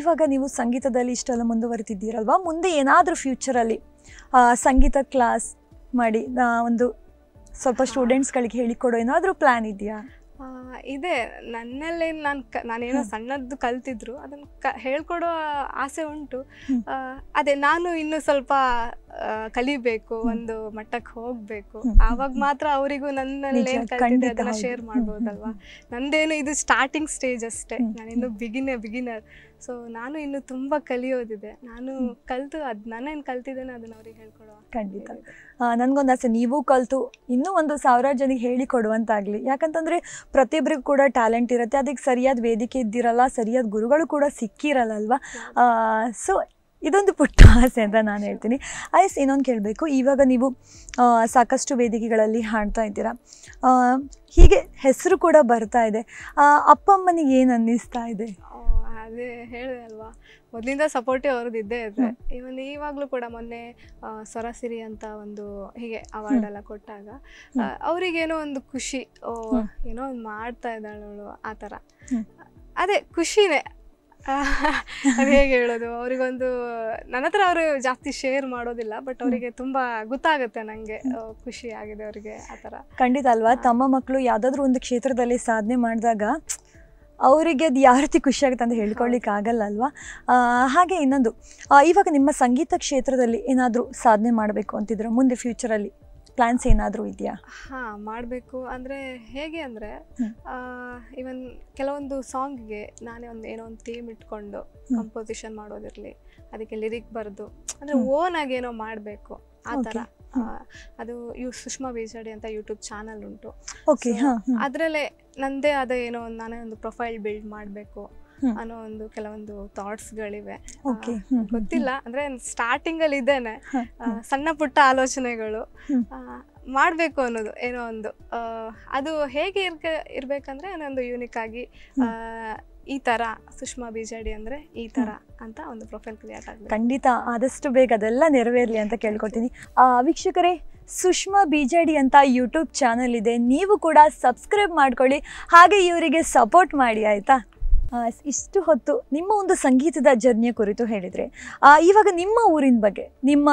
A: ಇವಾಗ ನೀವು ಸಂಗೀತದಲ್ಲಿ ಇಷ್ಟೆಲ್ಲ ಮುಂದುವರಿತಿದ್ದೀರಲ್ವಾ ಮುಂದೆ ಏನಾದರೂ ಫ್ಯೂಚರಲ್ಲಿ ಸಂಗೀತ ಕ್ಲಾಸ್ ಮಾಡಿ ಒಂದು ಸ್ವಲ್ಪ ಸ್ಟೂಡೆಂಟ್ಸ್ ಗಳಿಗೆ ಹೇಳಿಕೊಡೋ ಏನಾದರೂ ಪ್ಲಾನ್ ಇದೆಯಾ
B: ಇದೆ ನನ್ನಲ್ಲೇ ನಾನು ಕ ನಾನೇನೋ ಸಣ್ಣದ್ದು ಕಲ್ತಿದ್ರು ಅದನ್ನು ಕ ಹೇಳ್ಕೊಡೋ ಆಸೆ ಉಂಟು ಅದೇ ನಾನು ಇನ್ನು ಸ್ವಲ್ಪ ಕಲಿಬೇಕು ಒಂದು ಮಟ್ಟಕ್ಕೆ ಹೋಗ್ಬೇಕು ಆವಾಗ ಮಾತ್ರ ಅವರಿಗೂ ನನ್ನಲ್ಲಿ ಅದನ್ನ ಶೇರ್ ಮಾಡ್ಬೋದಲ್ವಾ ನಂದೇನು ಇದು ಸ್ಟಾರ್ಟಿಂಗ್ ಸ್ಟೇಜ್ ಅಷ್ಟೇ ನಾನಿನ್ನು ಬಿಗಿನರ್ ಬಿಗಿನರ್ ಸೊ ನಾನು ಇನ್ನು ತುಂಬಾ ಕಲಿಯೋದಿದೆ ನಾನು ಕಲ್ತು ಅದ್ ನಾನೇನು ಕಲ್ತಿದ್ದೇನೆ ಅದನ್ನ
A: ಅವ್ರಿಗೆ ಹೇಳ್ಕೊಡುವ ಖಂಡಿತ ನನ್ಗೊಂದು ಆಸೆ ನೀವು ಕಲ್ತು ಇನ್ನೂ ಒಂದು ಸಾವಿರ ಜನಕ್ಕೆ ಹೇಳಿ ಕೊಡುವಂತಾಗ್ಲಿ ಯಾಕಂತಂದ್ರೆ ಪ್ರತಿಯೊಬ್ಬರಿಗೂ ಕೂಡ ಟ್ಯಾಲೆಂಟ್ ಇರುತ್ತೆ ಅದಕ್ಕೆ ಸರಿಯಾದ ವೇದಿಕೆ ಇದ್ದಿರಲ್ಲ ಸರಿಯಾದ ಗುರುಗಳು ಕೂಡ ಸಿಕ್ಕಿರಲ್ಲ ಅಲ್ವಾ ಸೊ ಇದೊಂದು ಪುಟ್ಟ ಆಸೆ ಅಂತ ನಾನು ಹೇಳ್ತೀನಿ ಐಸ್ ಇನ್ನೊಂದು ಕೇಳಬೇಕು ಇವಾಗ ನೀವು ಸಾಕಷ್ಟು ವೇದಿಕೆಗಳಲ್ಲಿ ಹಾಡ್ತಾ ಇದ್ದೀರಾ ಹೀಗೆ ಹೆಸರು ಕೂಡ ಬರ್ತಾ ಇದೆ ಅಪ್ಪ ಅಮ್ಮನಿಗೆ ಏನು ಅನ್ನಿಸ್ತಾ ಇದೆ
B: ಅದೇ ಹೇಳಿದೆ ಅಲ್ವಾ ಮೊದಲಿಂದ ಸಪೋರ್ಟಿವ್ ಅವ್ರದ್ದು ಇದ್ದೇ ಇದೆ ಇವನ್ ಇವಾಗಲೂ ಕೂಡ ಮೊನ್ನೆ ಸರಸಿರಿ ಅಂತ ಒಂದು ಹೀಗೆ ಅವಾರ್ಡ್ ಎಲ್ಲ ಕೊಟ್ಟಾಗ ಅವರಿಗೇನೋ ಒಂದು ಖುಷಿ ಓ ಏನೋ ಒಂದು ಮಾಡ್ತಾ ಇದ್ದಾಳು ಆ ಥರ ಅದೇ ಖುಷಿನೇ ಅದು ಹೇಗೆ ಹೇಳೋದು ಅವರಿಗೊಂದು ನನ್ನ ಹತ್ರ ಅವರು ಜಾಸ್ತಿ ಶೇರ್ ಮಾಡೋದಿಲ್ಲ ಬಟ್ ಅವರಿಗೆ ತುಂಬಾ ಗೊತ್ತಾಗುತ್ತೆ ನನಗೆ ಖುಷಿ ಆಗಿದೆ ಅವರಿಗೆ ಆತರ
A: ಖಂಡಿತ ಅಲ್ವಾ ತಮ್ಮ ಮಕ್ಕಳು ಯಾವ್ದಾದ್ರು ಒಂದು ಕ್ಷೇತ್ರದಲ್ಲಿ ಸಾಧನೆ ಮಾಡಿದಾಗ ಅವರಿಗೆ ಅದು ಯಾವ ರೀತಿ ಖುಷಿ ಆಗುತ್ತೆ ಅಂತ ಹೇಳ್ಕೊಳ್ಳಿಕ್ಕೆ ಆಗಲ್ಲ ಅಲ್ವಾ ಹಾಗೆ ಇನ್ನೊಂದು ಇವಾಗ ನಿಮ್ಮ ಸಂಗೀತ ಕ್ಷೇತ್ರದಲ್ಲಿ ಏನಾದರೂ ಸಾಧನೆ ಮಾಡಬೇಕು ಅಂತಿದ್ರೆ ಮುಂದೆ ಫ್ಯೂಚರಲ್ಲಿ ಪ್ಲಾನ್ಸ್ ಏನಾದರೂ ಇದೆಯಾ
B: ಹಾ ಮಾಡಬೇಕು ಅಂದರೆ ಹೇಗೆ ಅಂದರೆ ಇವನ್ ಕೆಲವೊಂದು ಸಾಂಗ್ಗೆ ನಾನೇ ಒಂದು ಏನೋ ಒಂದು ಥೀಮ್ ಇಟ್ಕೊಂಡು ಕಂಪೋಸಿಷನ್ ಮಾಡೋದಿರಲಿ ಅದಕ್ಕೆ ಲಿರಿಕ್ ಬರೆದು ಅಂದರೆ ಓನ್ ಆಗಿ ಏನೋ ಮಾಡಬೇಕು ಆ ಥರ ಅದು ಯು ಸುಷ್ಮಾ ಬೀಜಾಡಿ ಅಂತ ಯೂಟ್ಯೂಬ್ ಚಾನಲ್ ಉಂಟು ಅದರಲ್ಲೇ ನಂದೇ ಅದೇ ಏನೋ ನಾನೇ ಒಂದು ಪ್ರೊಫೈಲ್ ಬಿಲ್ಡ್ ಮಾಡಬೇಕು ಅನ್ನೋ ಒಂದು ಕೆಲವೊಂದು ಥಾಟ್ಸ್ ಥಾಟ್ಸ್ಗಳಿವೆ ಗೊತ್ತಿಲ್ಲ ಅಂದರೆ ಸ್ಟಾರ್ಟಿಂಗಲ್ಲಿ ಇದ್ದೇನೆ ಸಣ್ಣ ಪುಟ್ಟ ಆಲೋಚನೆಗಳು ಮಾಡಬೇಕು ಅನ್ನೋದು ಏನೋ ಒಂದು ಅದು ಹೇಗೆ ಇರ್ಕ ಇರಬೇಕಂದ್ರೆ ನಂದು ಯೂನಿಕ್ ಆಗಿ ಈ ತರ ಸುಷ್ಮಾ ಬಿಜೆಡಿ ಅಂದ್ರೆ ಈ ತರ ಅಂತ ಒಂದು ಪ್ರೊಫೈಲ್ ಕ್ರಿಯೇಟ್ ಆಗಿದೆ
A: ಖಂಡಿತ ಆದಷ್ಟು ಬೇಗ ಅದೆಲ್ಲ ನೆರವೇರ್ಲಿ ಅಂತ ಕೇಳ್ಕೊತೀನಿ ವೀಕ್ಷಕರೇ ಸುಷ್ಮಾ ಬಿಜೆಡಿ ಅಂತ ಯೂಟ್ಯೂಬ್ ಚಾನಲ್ ಇದೆ ನೀವು ಕೂಡ ಸಬ್ಸ್ಕ್ರೈಬ್ ಮಾಡ್ಕೊಳ್ಳಿ ಹಾಗೆ ಇವರಿಗೆ ಸಪೋರ್ಟ್ ಮಾಡಿ ಆಯ್ತಾ ಇಷ್ಟು ಹೊತ್ತು ನಿಮ್ಮ ಒಂದು ಸಂಗೀತದ ಜರ್ನಿಯ ಕುರಿತು ಹೇಳಿದರೆ ಇವಾಗ ನಿಮ್ಮ ಊರಿನ ಬಗ್ಗೆ ನಿಮ್ಮ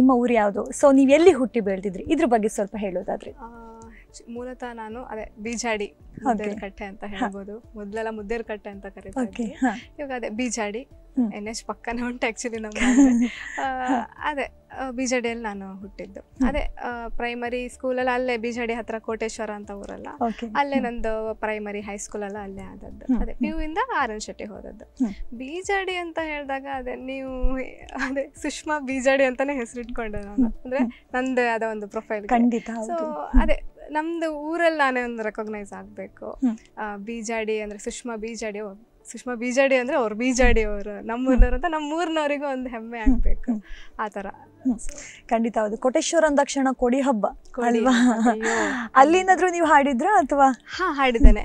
A: ನಿಮ್ಮ ಊರು ಯಾವುದು ಸೊ ನೀವು ಎಲ್ಲಿ ಹುಟ್ಟಿ ಬೆಳೆದಿದ್ರಿ ಇದ್ರ ಬಗ್ಗೆ ಸ್ವಲ್ಪ ಹೇಳೋದಾದ್ರೆ
B: ಮೂಲತಃ ನಾನು ಅದೇ ಬೀಜಾಡಿ ಕಟ್ಟೆ ಅಂತ ಹೇಳ್ಬೋದು ಮೊದ್ಲೆಲ್ಲ ಮುದ್ದೇರ್ ಕಟ್ಟೆ ಅಂತ ಕರೀತಾರೆ ಇವಾಗ ಅದೇ ಬೀಜಾಡಿ ಎನ್ ಎಚ್ ಪಕ್ಕನೆ ಉಂಟು ಆಕ್ಚುಲಿ ನಮ್ಮ [laughs] ಅದೇ ಬಿಜೆಡಿಯಲ್ಲಿ ನಾನು ಹುಟ್ಟಿದ್ದು ಅದೇ ಪ್ರೈಮರಿ ಸ್ಕೂಲಲ್ಲಿ ಅಲ್ಲೇ ಬಿಜೆಡಿ ಹತ್ರ ಕೋಟೇಶ್ವರ ಅಂತ ಊರಲ್ಲ ಅಲ್ಲೇ ನಂದು ಪ್ರೈಮರಿ ಹೈಸ್ಕೂಲ್ ಎಲ್ಲ ಅಲ್ಲೇ ಆದದ್ದು ಅದೇ ಪಿ ಇಂದ ಆರನ್ ಶೆಟ್ಟಿ ಹೋದದ್ದು ಬಿಜೆಡಿ ಅಂತ ಹೇಳಿದಾಗ ಅದೇ ನೀವು ಅದೇ ಸುಷ್ಮಾ ಬಿಜೆಡಿ ಅಂತಾನೆ ಹೆಸರಿಟ್ಕೊಂಡೆ ನಾನು ಅಂದ್ರೆ ನಂದೇ ಆದ ಒಂದು ಪ್ರೊಫೈಲ್ ಖಂಡಿತ ಸೊ ಅದೇ ನಮ್ದು ಊರಲ್ಲಿ ನಾನೇ ಒಂದು ರೆಕಗ್ನೈಸ್ ಆಗಬೇಕು ಬಿಜಾಡಿ ಅಂದ್ರೆ ಸುಷ್ಮಾ ಬೀಜಾಡಿ ಸುಷ್ಮಾ ಬಿಜಾಡಿ ಅಂದ್ರೆ ಅವ್ರು ಬಿಜಾಡಿ ಅವರು ನಮ್ಮೂರ್ನವ್ರಂತ ಅಂತ ನಮ್ಮೂರ್ನವರಿಗೂ ಒಂದು ಹೆಮ್ಮೆ ಆಗ್ಬೇಕು ಆತರ
A: ಖಂಡಿತ ಹೌದು ಕೋಟೇಶ್ವರ ಅಂದಾಕ್ಷಣ ಕೊಡಿ ಹಬ್ಬ ಅಲ್ಲಿಂದಾದ್ರೂ ನೀವು ಹಾಡಿದ್ರಾ ಅಥವಾ ಹಾ ಹಾಡಿದ್ದೇನೆ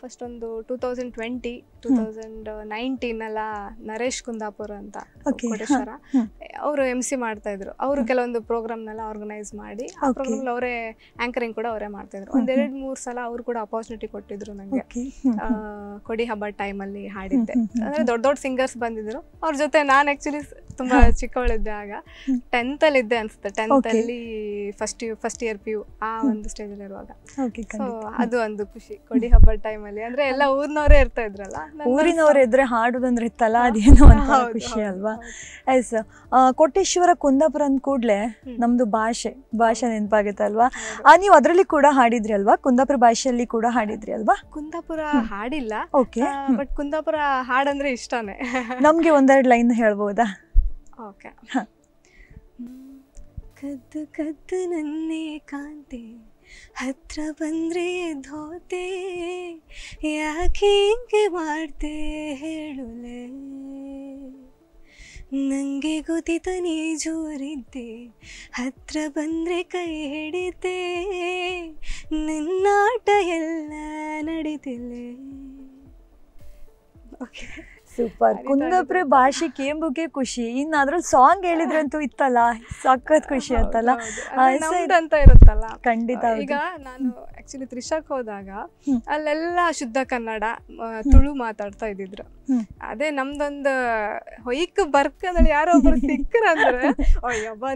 B: ಫಸ್ಟ್ ಒಂದು two thousand twenty two thousand nineteen ಅಲ್ಲ ನರೇಶ್ ಕುಂದಾಪುರ್ ಅಂತ ಕೋಟೇಶ್ವರ ಅವರು ಎಮ್ ಸಿ ಮಾಡ್ತಾ ಇದ್ರು ಅವರು ಕೆಲವೊಂದು ಪ್ರೋಗ್ರಾಮ್ನೆಲ್ಲ ಆರ್ಗನೈಸ್ ಮಾಡಿ ಆ ಪ್ರೋಗ್ರಾಮ್ ಅವರೇ ಆಂಕರಿಂಗ್ ಕೂಡ ಅವರೇ ಮಾಡ್ತಾ ಇದ್ರು ಒಂದೆರಡು ಮೂರು ಸಲ ಅವರು ಕೂಡ ಅಪರ್ಚುನಿಟಿ ಕೊಟ್ಟಿದ್ರು ನನಗೆ ಕೊಡಿ ಟೈಮ್ ಟೈಮಲ್ಲಿ ಹಾಡಿದ್ದೆ ಅಂದ್ರೆ ದೊಡ್ಡ ದೊಡ್ಡ ಸಿಂಗರ್ಸ್ ಬಂದಿದ್ರು ಅವ್ರ ಜೊತೆ ನಾನು ಆಕ್ಚುಲಿ ತುಂಬಾ ಚಿಕ್ಕವಳಿದ್ದೆ ಆಗ ಟೆಂತ್ ಅಲ್ಲಿ ಇದ್ದೆ ಅನ್ಸುತ್ತೆ ಟೆಂತ್ ಅಲ್ಲಿ first first year P U ಆ ಒಂದು ಸ್ಟೇಜ್ ಅಲ್ಲಿ ಇರುವಾಗ ಅದು ಒಂದು ಖುಷಿ ಕೊಡಿ ಹಬ್ಬ ಟೈಮ್ ಅಲ್ಲಿ ಅಂದ್ರೆ ಎಲ್ಲ ಊರಿನವರೇ ಇರ್ತಾ ಇದ್ರಲ್ಲ ಊರಿನವರೇ
A: ಇದ್ರೆ ಹಾಡುದಂದ್ರೆ ತಲಾದೇನೋ ಅಂತ ಖುಷಿ ಅಲ್ವಾ ಎಸ್ ಕೋಟೇಶ್ವರ ಕುಂದಾಪುರ ಅಂದ ಕೂಡಲೇ ನಮ್ದು ಭಾಷೆ ಭಾಷೆ ನೆನಪಾಗುತ್ತೆ ಅಲ್ವಾ ನೀವು ಅದರಲ್ಲಿ ಕೂಡ ಹಾಡಿದ್ರಿ ಅಲ್ವಾ ಕುಂದಾಪುರ ಭಾಷೆಯಲ್ಲಿ ಕೂಡ ಹಾಡಿದ್ರಿ ಅಲ್ವಾ
B: ಕುಂದಾಪುರ ಹಾಡಿಲ್ಲ ಓಕೆ ಬಟ್ ಕುಂದಾಪುರ
C: ಹಾಡಂದ್ರೆ ಇಷ್ಟನೇ ನಮ್ಗೆ
A: ಒಂದೆರಡು ಲೈನ್ ಹೇಳ್ಬೋದಾ
C: ಓಕೆ ಕದ್ದು ಕದ್ದು ನನ್ನೇ ಕಾಂತೆ ಹತ್ರ ಬಂದ್ರೆ ಧೋತೆ ಯಾಕೆ ಹಿಂಗೆ ಮಾಡ್ದೆ ಹೇಳುಲೆ ನನಗೆ ಗೊತ್ತಿದ್ದ ನೀ ಜೋರಿದ್ದೆ ಹತ್ರ ಬಂದ್ರೆ ಕೈ ಹಿಡಿದೆ
A: ನಿನ್ನಾಟ ಎಲ್ಲ ನಡೀತಿಲ್ಲೇ ಓಕೆ ಸೂಪರ್ ಕುಂದಾಪುರ ಭಾಷೆ ಕೇಂಬುಕ್ಕೆ ಖುಷಿ ಇನ್ನ ಅದ್ರಲ್ಲಿ ಸಾಂಗ್ ಹೇಳಿದ್ರಂತೂ ಇತ್ತಲ್ಲ ಸಖತ್ ಖುಷಿ ಅಂತಲ್ಲ ಅಂತ ಇರುತ್ತಲ್ಲ ಖಂಡಿತ ಈಗ
B: ನಾನು ಆಕ್ಚುಲಿ ತ್ರಿಶಾಕ್ ಹೋದಾಗ ಅಲ್ಲೆಲ್ಲ ಶುದ್ಧ ಕನ್ನಡ ತುಳು ಮಾತಾಡ್ತಾ ಇದ್ದಿದ್ರು ಅದೇ ನಮ್ದೊಂದು ಹೊಯ್ಕ್ ಬರ್ಕದಲ್ಲಿ ಯಾರೋ ಒಬ್ರು ಸಿಕ್ಕರ ಅಂದ್ರೆ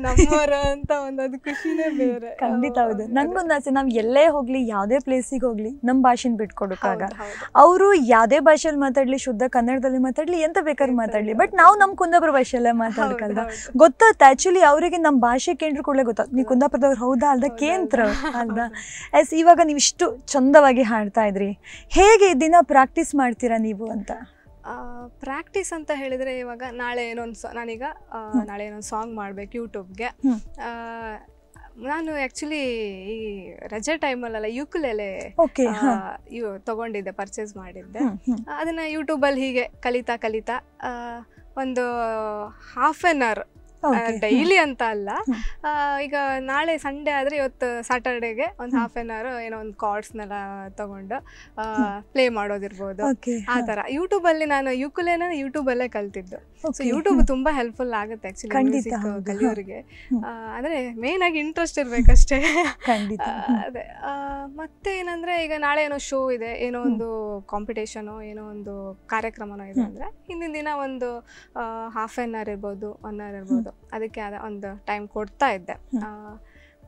A: ನಮ್ಮವರ ಅಂತ ಒಂದು ಖುಷಿನೇ ಬೇರೆ ಖಂಡಿತ ಹೌದು ನನ್ಗೊಂದು ಆಸೆ ನಾವು ಎಲ್ಲೇ ಹೋಗ್ಲಿ ಯಾವ್ದೇ ಪ್ಲೇಸಿಗೆ ಹೋಗ್ಲಿ ನಮ್ಮ ಭಾಷೆನ ಬಿಟ್ಕೊಡಕ್ಕಾಗ ಅವರು ಯಾವ್ದೇ ಭಾಷೆಯಲ್ಲಿ ಮಾತಾಡ್ಲಿ ಶುದ್ಧ ಕನ್ನಡದಲ್ಲಿ ಮಾತಾಡ್ಲಿ ಎಂತ ಬೇಕಾದ್ರೂ ಮಾತಾಡ್ಲಿ ಬಟ್ ನಾವು ನಮ್ ಕುಂದಾಪುರ ಭಾಷೆಯಲ್ಲೇ ಮಾತಾಡ್ಕಲ್ದ ಗೊತ್ತಾತ್ ಆಕ್ಚುಲಿ ಅವರಿಗೆ ನಮ್ಮ ಭಾಷೆ ಕೇಂದ್ರ ಕೂಡಲೇ ಗೊತ್ತಾಗ್ತದೆ ನೀವು ಕುಂದಾಪುರದವ್ರು ಹೌದಾ ಅಲ್ದ ಕೇಂದ್ರ ಅಲ್ದ ಎಸ್ ಇವಾಗ ನೀವು ಇಷ್ಟು ಚಂದವಾಗಿ ಹಾಡ್ತಾ ಇದ್ರಿ ಹೇಗೆ ದಿನ ಪ್ರಾಕ್ಟೀಸ್ ಮಾಡ್ತೀರಾ ನೀವು ಅಂತ
B: ಪ್ರಾಕ್ಟೀಸ್ ಅಂತ ಹೇಳಿದ್ರೆ ಇವಾಗ ನಾಳೆ ಏನೊಂದು ನಾನೀಗ ನಾಳೆ ಏನೊಂದು ಸಾಂಗ್ ಮಾಡ್ಬೇಕು ಯೂಟ್ಯೂಬ್ಗೆ ನಾನು ಆಕ್ಚುಲಿ ಈ ರಜೆ ಟೈಮಲ್ಲೆಲ್ಲ ಯುಕುಲೆಲೆ ತಗೊಂಡಿದ್ದೆ ಪರ್ಚೇಸ್ ಮಾಡಿದ್ದೆ ಅದನ್ನ ಯೂಟ್ಯೂಬಲ್ಲಿ ಹೀಗೆ ಕಲಿತಾ ಕಲಿತಾ ಒಂದು ಹಾಫ್ ಆನ್ ಅವರ್ ಡೈಲಿ ಅಂತ ಅಲ್ಲ ಈಗ ನಾಳೆ ಸಂಡೇ ಆದರೆ ಇವತ್ತು ಸ್ಯಾಟರ್ಡೇಗೆ ಒಂದು ಹಾಫ್ ಆನ್ ಅವರ್ ಏನೋ ಒಂದು ಕಾರ್ಡ್ಸ್ನೆಲ್ಲ ತಗೊಂಡು ಪ್ಲೇ ಮಾಡೋದಿರ್ಬೋದು ಆ ಥರ ಯೂಟ್ಯೂಬಲ್ಲಿ ನಾನು ಯೂಕುಲೇನ ಯೂಟ್ಯೂಬಲ್ಲೇ ಕಲ್ತಿದ್ದು ಸೊ ಯೂಟ್ಯೂಬ್ ತುಂಬ ಹೆಲ್ಪ್ಫುಲ್ ಆಗುತ್ತೆ ಆ್ಯಕ್ಚುಲಿ ಕಲಿಯೋರಿಗೆ ಅಂದರೆ ಮೇಯ್ನಾಗಿ ಇಂಟ್ರೆಸ್ಟ್ ಇರಬೇಕಷ್ಟೇ ಅದೇ ಮತ್ತೆ ಏನಂದರೆ ಈಗ ನಾಳೆ ಏನೋ ಶೋ ಇದೆ ಏನೋ ಒಂದು ಕಾಂಪಿಟೇಷನೋ ಏನೋ ಒಂದು ಕಾರ್ಯಕ್ರಮನೋ ಇದೆ ಅಂದರೆ ಹಿಂದಿನ ದಿನ ಒಂದು ಹಾಫ್ ಆನ್ ಅವರ್ ಇರ್ಬೋದು ಒನ್ ಅವರ್ ಇರ್ಬೋದು ಅದಕ್ಕೆ ಅದ ಒಂದು ಟೈಮ್ ಕೊಡ್ತಾ ಇದ್ದೆ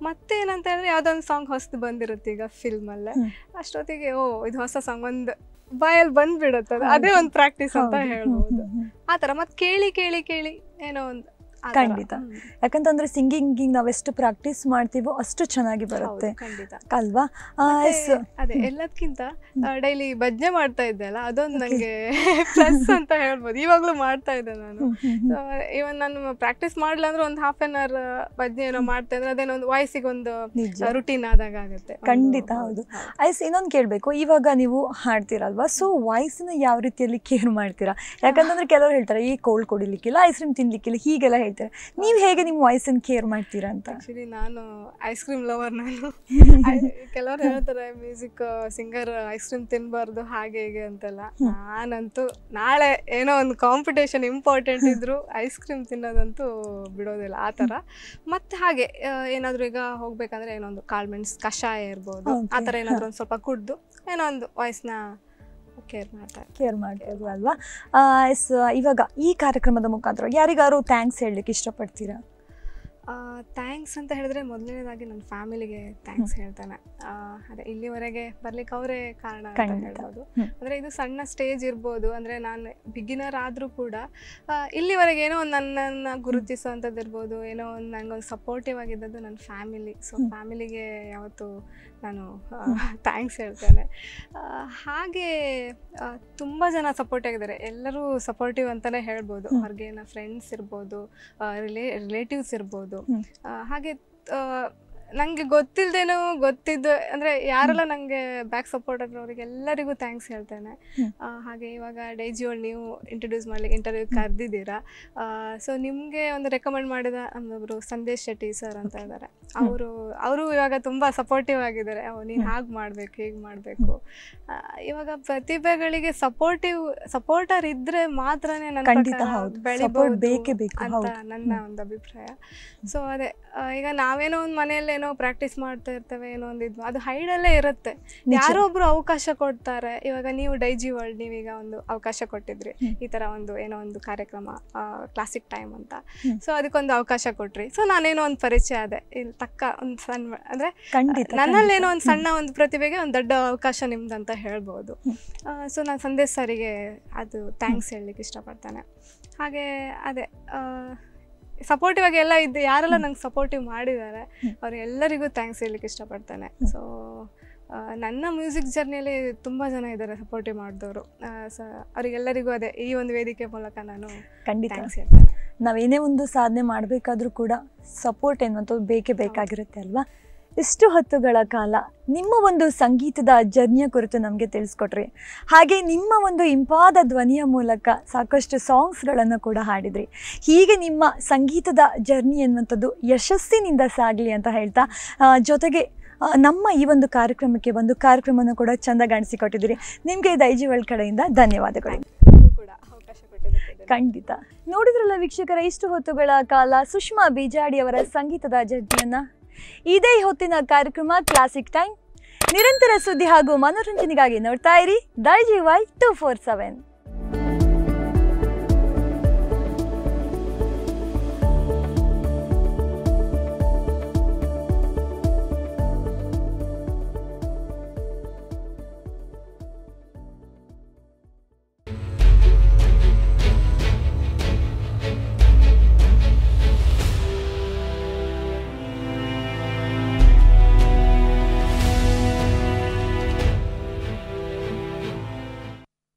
B: ಮತ್ತೆ ಏನಂತ ಹೇಳಿದ್ರೆ ಯಾವ್ದೊಂದು ಸಾಂಗ್ ಹೊಸದು ಬಂದಿರುತ್ತೆ ಈಗ ಫಿಲ್ಮ್ ಅಲ್ಲೇ ಅಷ್ಟೊತ್ತಿಗೆ ಓ ಇದು ಹೊಸ ಸಾಂಗ್ ಒಂದು ಬಾಯಲ್ಲಿ ಬಂದ್ಬಿಡುತ್ತೆ ಅದೇ ಒಂದು ಪ್ರಾಕ್ಟೀಸ್ ಅಂತ ಹೇಳ್ಬೋದು ಆತರ ಮತ್ತೆ ಕೇಳಿ ಕೇಳಿ ಕೇಳಿ ಏನೋ ಒಂದು ಖಂಡಿತ
A: ಯಾಕಂತಂದ್ರೆ ಸಿಂಗಿಂಗ್ ಎಷ್ಟು ಪ್ರಾಕ್ಟೀಸ್ ಮಾಡ್ತೀವೋ ಅಷ್ಟು ಚೆನ್ನಾಗಿ ಬರುತ್ತೆ ಅಲ್ವಾ ಅದೇ ಎಲ್ಲದಕ್ಕಿಂತ ಡೈಲಿ ಭಜನೆ ಮಾಡ್ತಾ ಇದ್ದೆ ಅಲ್ಲ ಅದೊಂದು ನಂಗೆ ಪ್ಲಸ್ [laughs]
B: ಅಂತ ಹೇಳ್ಬೋದು ಇವಾಗ್ಲೂ ಮಾಡ್ತಾ ಇದ್ದೆ ನಾನು ಇವನ್ ನಾನು ಪ್ರಾಕ್ಟೀಸ್ ಮಾಡಲ್ಲ ಅಂದ್ರೆ ಒಂದು ಹಾಫ್ ಆನ್ ಅವರ್ ಭಜನೆ ಏನೋ ಮಾಡ್ತಾ ಇದ್ರೆ ಒಂದು ವಾಯ್ಸಿಗೆ ಒಂದು ರುಟೀನ್ ಆದಾಗ ಆಗುತ್ತೆ ಖಂಡಿತ ಹೌದು
A: ಐಸ್ ಇನ್ನೊಂದು ಕೇಳಬೇಕು ಇವಾಗ ನೀವು ಹಾಡ್ತೀರಲ್ವಾ ಸೊ ವಾಯ್ಸ್ನ ಯಾವ ರೀತಿಯಲ್ಲಿ ಕೇರ್ ಮಾಡ್ತೀರಾ ಯಾಕಂತಂದ್ರೆ [laughs] ಕೆಲವರು ಹೇಳ್ತಾರೆ ಈ ಕೋಲ್ಡ್ ಕುಡಿಲಿಕ್ಕಿಲ್ಲ ಐಸ್ ಕ್ರೀಮ್ ತಿನ್ಲಿಕ್ಕಿಲ್ಲ ಹೀಗೆಲ್ಲ ಇದ್ದಾರೆ ನೀವು ಹೇಗೆ ನಿಮ್ಮ ವಾಯ್ಸನ್ ಕೇರ್ ಮಾಡ್ತೀರಾ ಅಂತ ಆ್ಯಕ್ಚುಲಿ
B: ನಾನು ಐಸ್ ಕ್ರೀಮ್ ಲವರ್ ನಾನು [laughs] ಕೆಲವರು ಹೇಳ್ತಾರೆ ಮ್ಯೂಸಿಕ್ ಸಿಂಗರ್ ಐಸ್ ಕ್ರೀಮ್ ತಿನ್ನಬಾರ್ದು ಹಾಗೆ ಹೀಗೆ ಅಂತೆಲ್ಲ ನಾನಂತೂ ನಾಳೆ ಏನೋ ಒಂದು ಕಾಂಪಿಟೇಷನ್ ಇಂಪಾರ್ಟೆಂಟ್ ಇದ್ರು ಐಸ್ ಕ್ರೀಮ್ ತಿನ್ನೋದಂತೂ ಬಿಡೋದಿಲ್ಲ ಆ ಥರ ಮತ್ತು ಹಾಗೆ ಏನಾದರೂ ಈಗ ಹೋಗಬೇಕಂದ್ರೆ ಏನೊಂದು ಮೆಣಸು ಕಷಾಯ ಇರ್ಬೋದು ಆ ಥರ ಏನಾದರೂ ಒಂದು ಸ್ವಲ್ಪ ಕುಡ್ದು ಏನೋ ಒಂದು ವಾಯ್ಸ್ನ ಕೇರ್ ಮಾಡ್ತಾರೆ
A: ಕೇರ್ ಮಾಡ್ಬೋದು ಅಲ್ವಾ ಎಸ್ ಇವಾಗ ಈ ಕಾರ್ಯಕ್ರಮದ ಮುಖಾಂತರ ಯಾರಿಗಾರು ಥ್ಯಾಂಕ್ಸ್ ಹೇಳಲಿಕ್ಕೆ ಇಷ್ಟಪಡ್ತೀರಾ
B: ಥ್ಯಾಂಕ್ಸ್ ಅಂತ ಹೇಳಿದ್ರೆ ಮೊದಲನೇದಾಗಿ ನನ್ನ ಫ್ಯಾಮಿಲಿಗೆ ಥ್ಯಾಂಕ್ಸ್ ಹೇಳ್ತಾನೆ ಅದೇ ಇಲ್ಲಿವರೆಗೆ ಬರ್ಲಿಕ್ಕೆ ಅವರೇ ಕಾರಣ ಅಂತ ಹೇಳ್ಬೋದು ಅಂದ್ರೆ ಇದು ಸಣ್ಣ ಸ್ಟೇಜ್ ಇರ್ಬೋದು ಅಂದ್ರೆ ನಾನು ಬಿಗಿನರ್ ಆದರೂ ಕೂಡ ಇಲ್ಲಿವರೆಗೆ ಏನೋ ಒಂದು ನನ್ನನ್ನ ಗುರುತಿಸುವಂಥದ್ದು ಇರ್ಬೋದು ಏನೋ ಒಂದು ನನಗೊಂದು ಸಪೋರ್ಟಿವ್ ಆಗಿದ್ದದ್ದು ನನ್ನ ಫ್ಯಾಮಿಲಿ ಸೊ ಫ್ಯಾಮಿಲಿಗೆ ಯಾವತ್ತು ನಾನು ಥ್ಯಾಂಕ್ಸ್ [laughs] ಹೇಳ್ತೇನೆ ಹಾಗೆ ತುಂಬ ಜನ ಸಪೋರ್ಟ್ ಆಗಿದ್ದಾರೆ ಎಲ್ಲರೂ ಸಪೋರ್ಟಿವ್ ಅಂತಲೇ ಹೇಳ್ಬೋದು ಅವ್ರಿಗೆ ಫ್ರೆಂಡ್ಸ್ ಇರ್ಬೋದು ರಿಲೇ ರಿಲೇಟಿವ್ಸ್ ಇರ್ಬೋದು ಹಾಗೆ ನನಗೆ ಗೊತ್ತಿಲ್ದೇನೋ ಗೊತ್ತಿದ್ದು ಅಂದರೆ ಯಾರೆಲ್ಲ ನನಗೆ ಬ್ಯಾಕ್ ಸಪೋರ್ಟ್ ಅವ್ರಿಗೆ ಎಲ್ಲರಿಗೂ ಥ್ಯಾಂಕ್ಸ್ ಹೇಳ್ತೇನೆ ಹಾಗೆ ಇವಾಗ ಡೈಜಿಯೋಳು ನೀವು ಇಂಟ್ರೊಡ್ಯೂಸ್ ಮಾಡಲಿಕ್ಕೆ ಇಂಟರ್ವ್ಯೂ ಕರೆದಿದ್ದೀರಾ ಸೊ ನಿಮಗೆ ಒಂದು ರೆಕಮೆಂಡ್ ಮಾಡಿದ ನಮ್ಮೊಬ್ಬರು ಸಂದೇಶ್ ಶೆಟ್ಟಿ ಸರ್ ಅಂತ ಇದ್ದಾರೆ ಅವರು ಅವರು ಇವಾಗ ತುಂಬ ಸಪೋರ್ಟಿವ್ ಆಗಿದ್ದಾರೆ ನೀನು ಹಾಗೆ ಮಾಡಬೇಕು ಹೀಗೆ ಮಾಡಬೇಕು ಇವಾಗ ಪ್ರತಿಭೆಗಳಿಗೆ ಸಪೋರ್ಟಿವ್ ಸಪೋರ್ಟರ್ ಇದ್ರೆ ಮಾತ್ರನೇ ಬೆಳಿಬೋದು ಅಂತ ನನ್ನ ಒಂದು ಅಭಿಪ್ರಾಯ ಸೊ ಅದೇ ಈಗ ನಾವೇನೋ ಒಂದು ಮನೆಯಲ್ಲೇ ಏನೋ ಪ್ರಾಕ್ಟೀಸ್ ಮಾಡ್ತಾ ಇರ್ತೇವೆ ಏನೋ ಒಂದು ಇದು ಅದು ಹೈಡಲ್ಲೇ ಇರುತ್ತೆ ಯಾರೋ ಒಬ್ರು ಅವಕಾಶ ಕೊಡ್ತಾರೆ ಇವಾಗ ನೀವು ಡೈಜಿ ವರ್ಲ್ಡ್ ನೀವೀಗ ಒಂದು ಅವಕಾಶ ಕೊಟ್ಟಿದ್ರಿ ಈ ತರ ಒಂದು ಏನೋ ಒಂದು ಕಾರ್ಯಕ್ರಮ ಕ್ಲಾಸಿಕ್ ಟೈಮ್ ಅಂತ ಸೊ ಅದಕ್ಕೊಂದು ಅವಕಾಶ ಕೊಟ್ರಿ ಸೊ ನಾನೇನೋ ಒಂದು ಪರಿಚಯ ಅದೇ ಇಲ್ಲಿ ತಕ್ಕ ಒಂದು ಸಣ್ಣ ಅಂದ್ರೆ
A: ನನ್ನಲ್ಲೇನೋ ಒಂದು ಸಣ್ಣ
B: ಒಂದು ಪ್ರತಿಭೆಗೆ ಒಂದು ದೊಡ್ಡ ಅವಕಾಶ ಅಂತ ಹೇಳ್ಬೋದು ಸೊ ನಾನು ಸಂದೇಶ್ ಸರಿಗೆ ಅದು ಥ್ಯಾಂಕ್ಸ್ ಹೇಳಲಿಕ್ಕೆ ಇಷ್ಟಪಡ್ತೇನೆ ಹಾಗೆ ಅದೇ ಸಪೋರ್ಟಿವ್ ಆಗಿ ಎಲ್ಲ ಇದ್ದು ಯಾರೆಲ್ಲ ನಂಗೆ ಸಪೋರ್ಟಿವ್ ಮಾಡಿದ್ದಾರೆ ಅವ್ರು ಎಲ್ಲರಿಗೂ ಥ್ಯಾಂಕ್ಸ್ ಹೇಳಲಿಕ್ಕೆ ಇಷ್ಟಪಡ್ತಾನೆ ಸೊ ನನ್ನ ಮ್ಯೂಸಿಕ್ ಜರ್ನಿಯಲ್ಲಿ ತುಂಬ ಜನ ಇದ್ದಾರೆ ಸಪೋರ್ಟಿವ್ ಮಾಡಿದವರು ಸೊ ಅವರಿಗೆಲ್ಲರಿಗೂ ಅದೇ ಈ ಒಂದು ವೇದಿಕೆ ಮೂಲಕ ನಾನು ಖಂಡಿತ
A: ನಾವೇನೇ ಒಂದು ಸಾಧನೆ ಮಾಡಬೇಕಾದ್ರೂ ಕೂಡ ಸಪೋರ್ಟ್ ಎನ್ನುವಂಥದ್ದು ಬೇಕೇ ಬೇಕಾಗಿರುತ್ತೆ ಅಲ್ವಾ ಇಷ್ಟು ಹೊತ್ತುಗಳ ಕಾಲ ನಿಮ್ಮ ಒಂದು ಸಂಗೀತದ ಜರ್ನಿಯ ಕುರಿತು ನಮಗೆ ತಿಳಿಸ್ಕೊಟ್ರಿ ಹಾಗೆ ನಿಮ್ಮ ಒಂದು ಇಂಪಾದ ಧ್ವನಿಯ ಮೂಲಕ ಸಾಕಷ್ಟು ಸಾಂಗ್ಸ್ಗಳನ್ನು ಕೂಡ ಹಾಡಿದ್ರಿ ಹೀಗೆ ನಿಮ್ಮ ಸಂಗೀತದ ಜರ್ನಿ ಎನ್ನುವಂಥದ್ದು ಯಶಸ್ಸಿನಿಂದ ಸಾಗಲಿ ಅಂತ ಹೇಳ್ತಾ ಜೊತೆಗೆ ನಮ್ಮ ಈ ಒಂದು ಕಾರ್ಯಕ್ರಮಕ್ಕೆ ಒಂದು ಕಾರ್ಯಕ್ರಮವನ್ನು ಕೂಡ ಚೆಂದ ಕಾಣಿಸಿಕೊಟ್ಟಿದ್ದೀರಿ ನಿಮಗೆ ದೈಜಿ ಕಡೆಯಿಂದ ಧನ್ಯವಾದಗಳು ಖಂಡಿತ ನೋಡಿದ್ರಲ್ಲ ವೀಕ್ಷಕರ ಇಷ್ಟು ಹೊತ್ತುಗಳ ಕಾಲ ಸುಷ್ಮಾ ಬೀಜಾಡಿ ಅವರ ಸಂಗೀತದ ಜರ್ನಿಯನ್ನು ಇದೇ ಹೊತ್ತಿನ ಕಾರ್ಯಕ್ರಮ ಕ್ಲಾಸಿಕ್ ಟೈಮ್ ನಿರಂತರ ಸುದ್ದಿ ಹಾಗೂ ಮನೋರಂಜನೆಗಾಗಿ ನೋಡ್ತಾ ಇರಿ G Y two four seven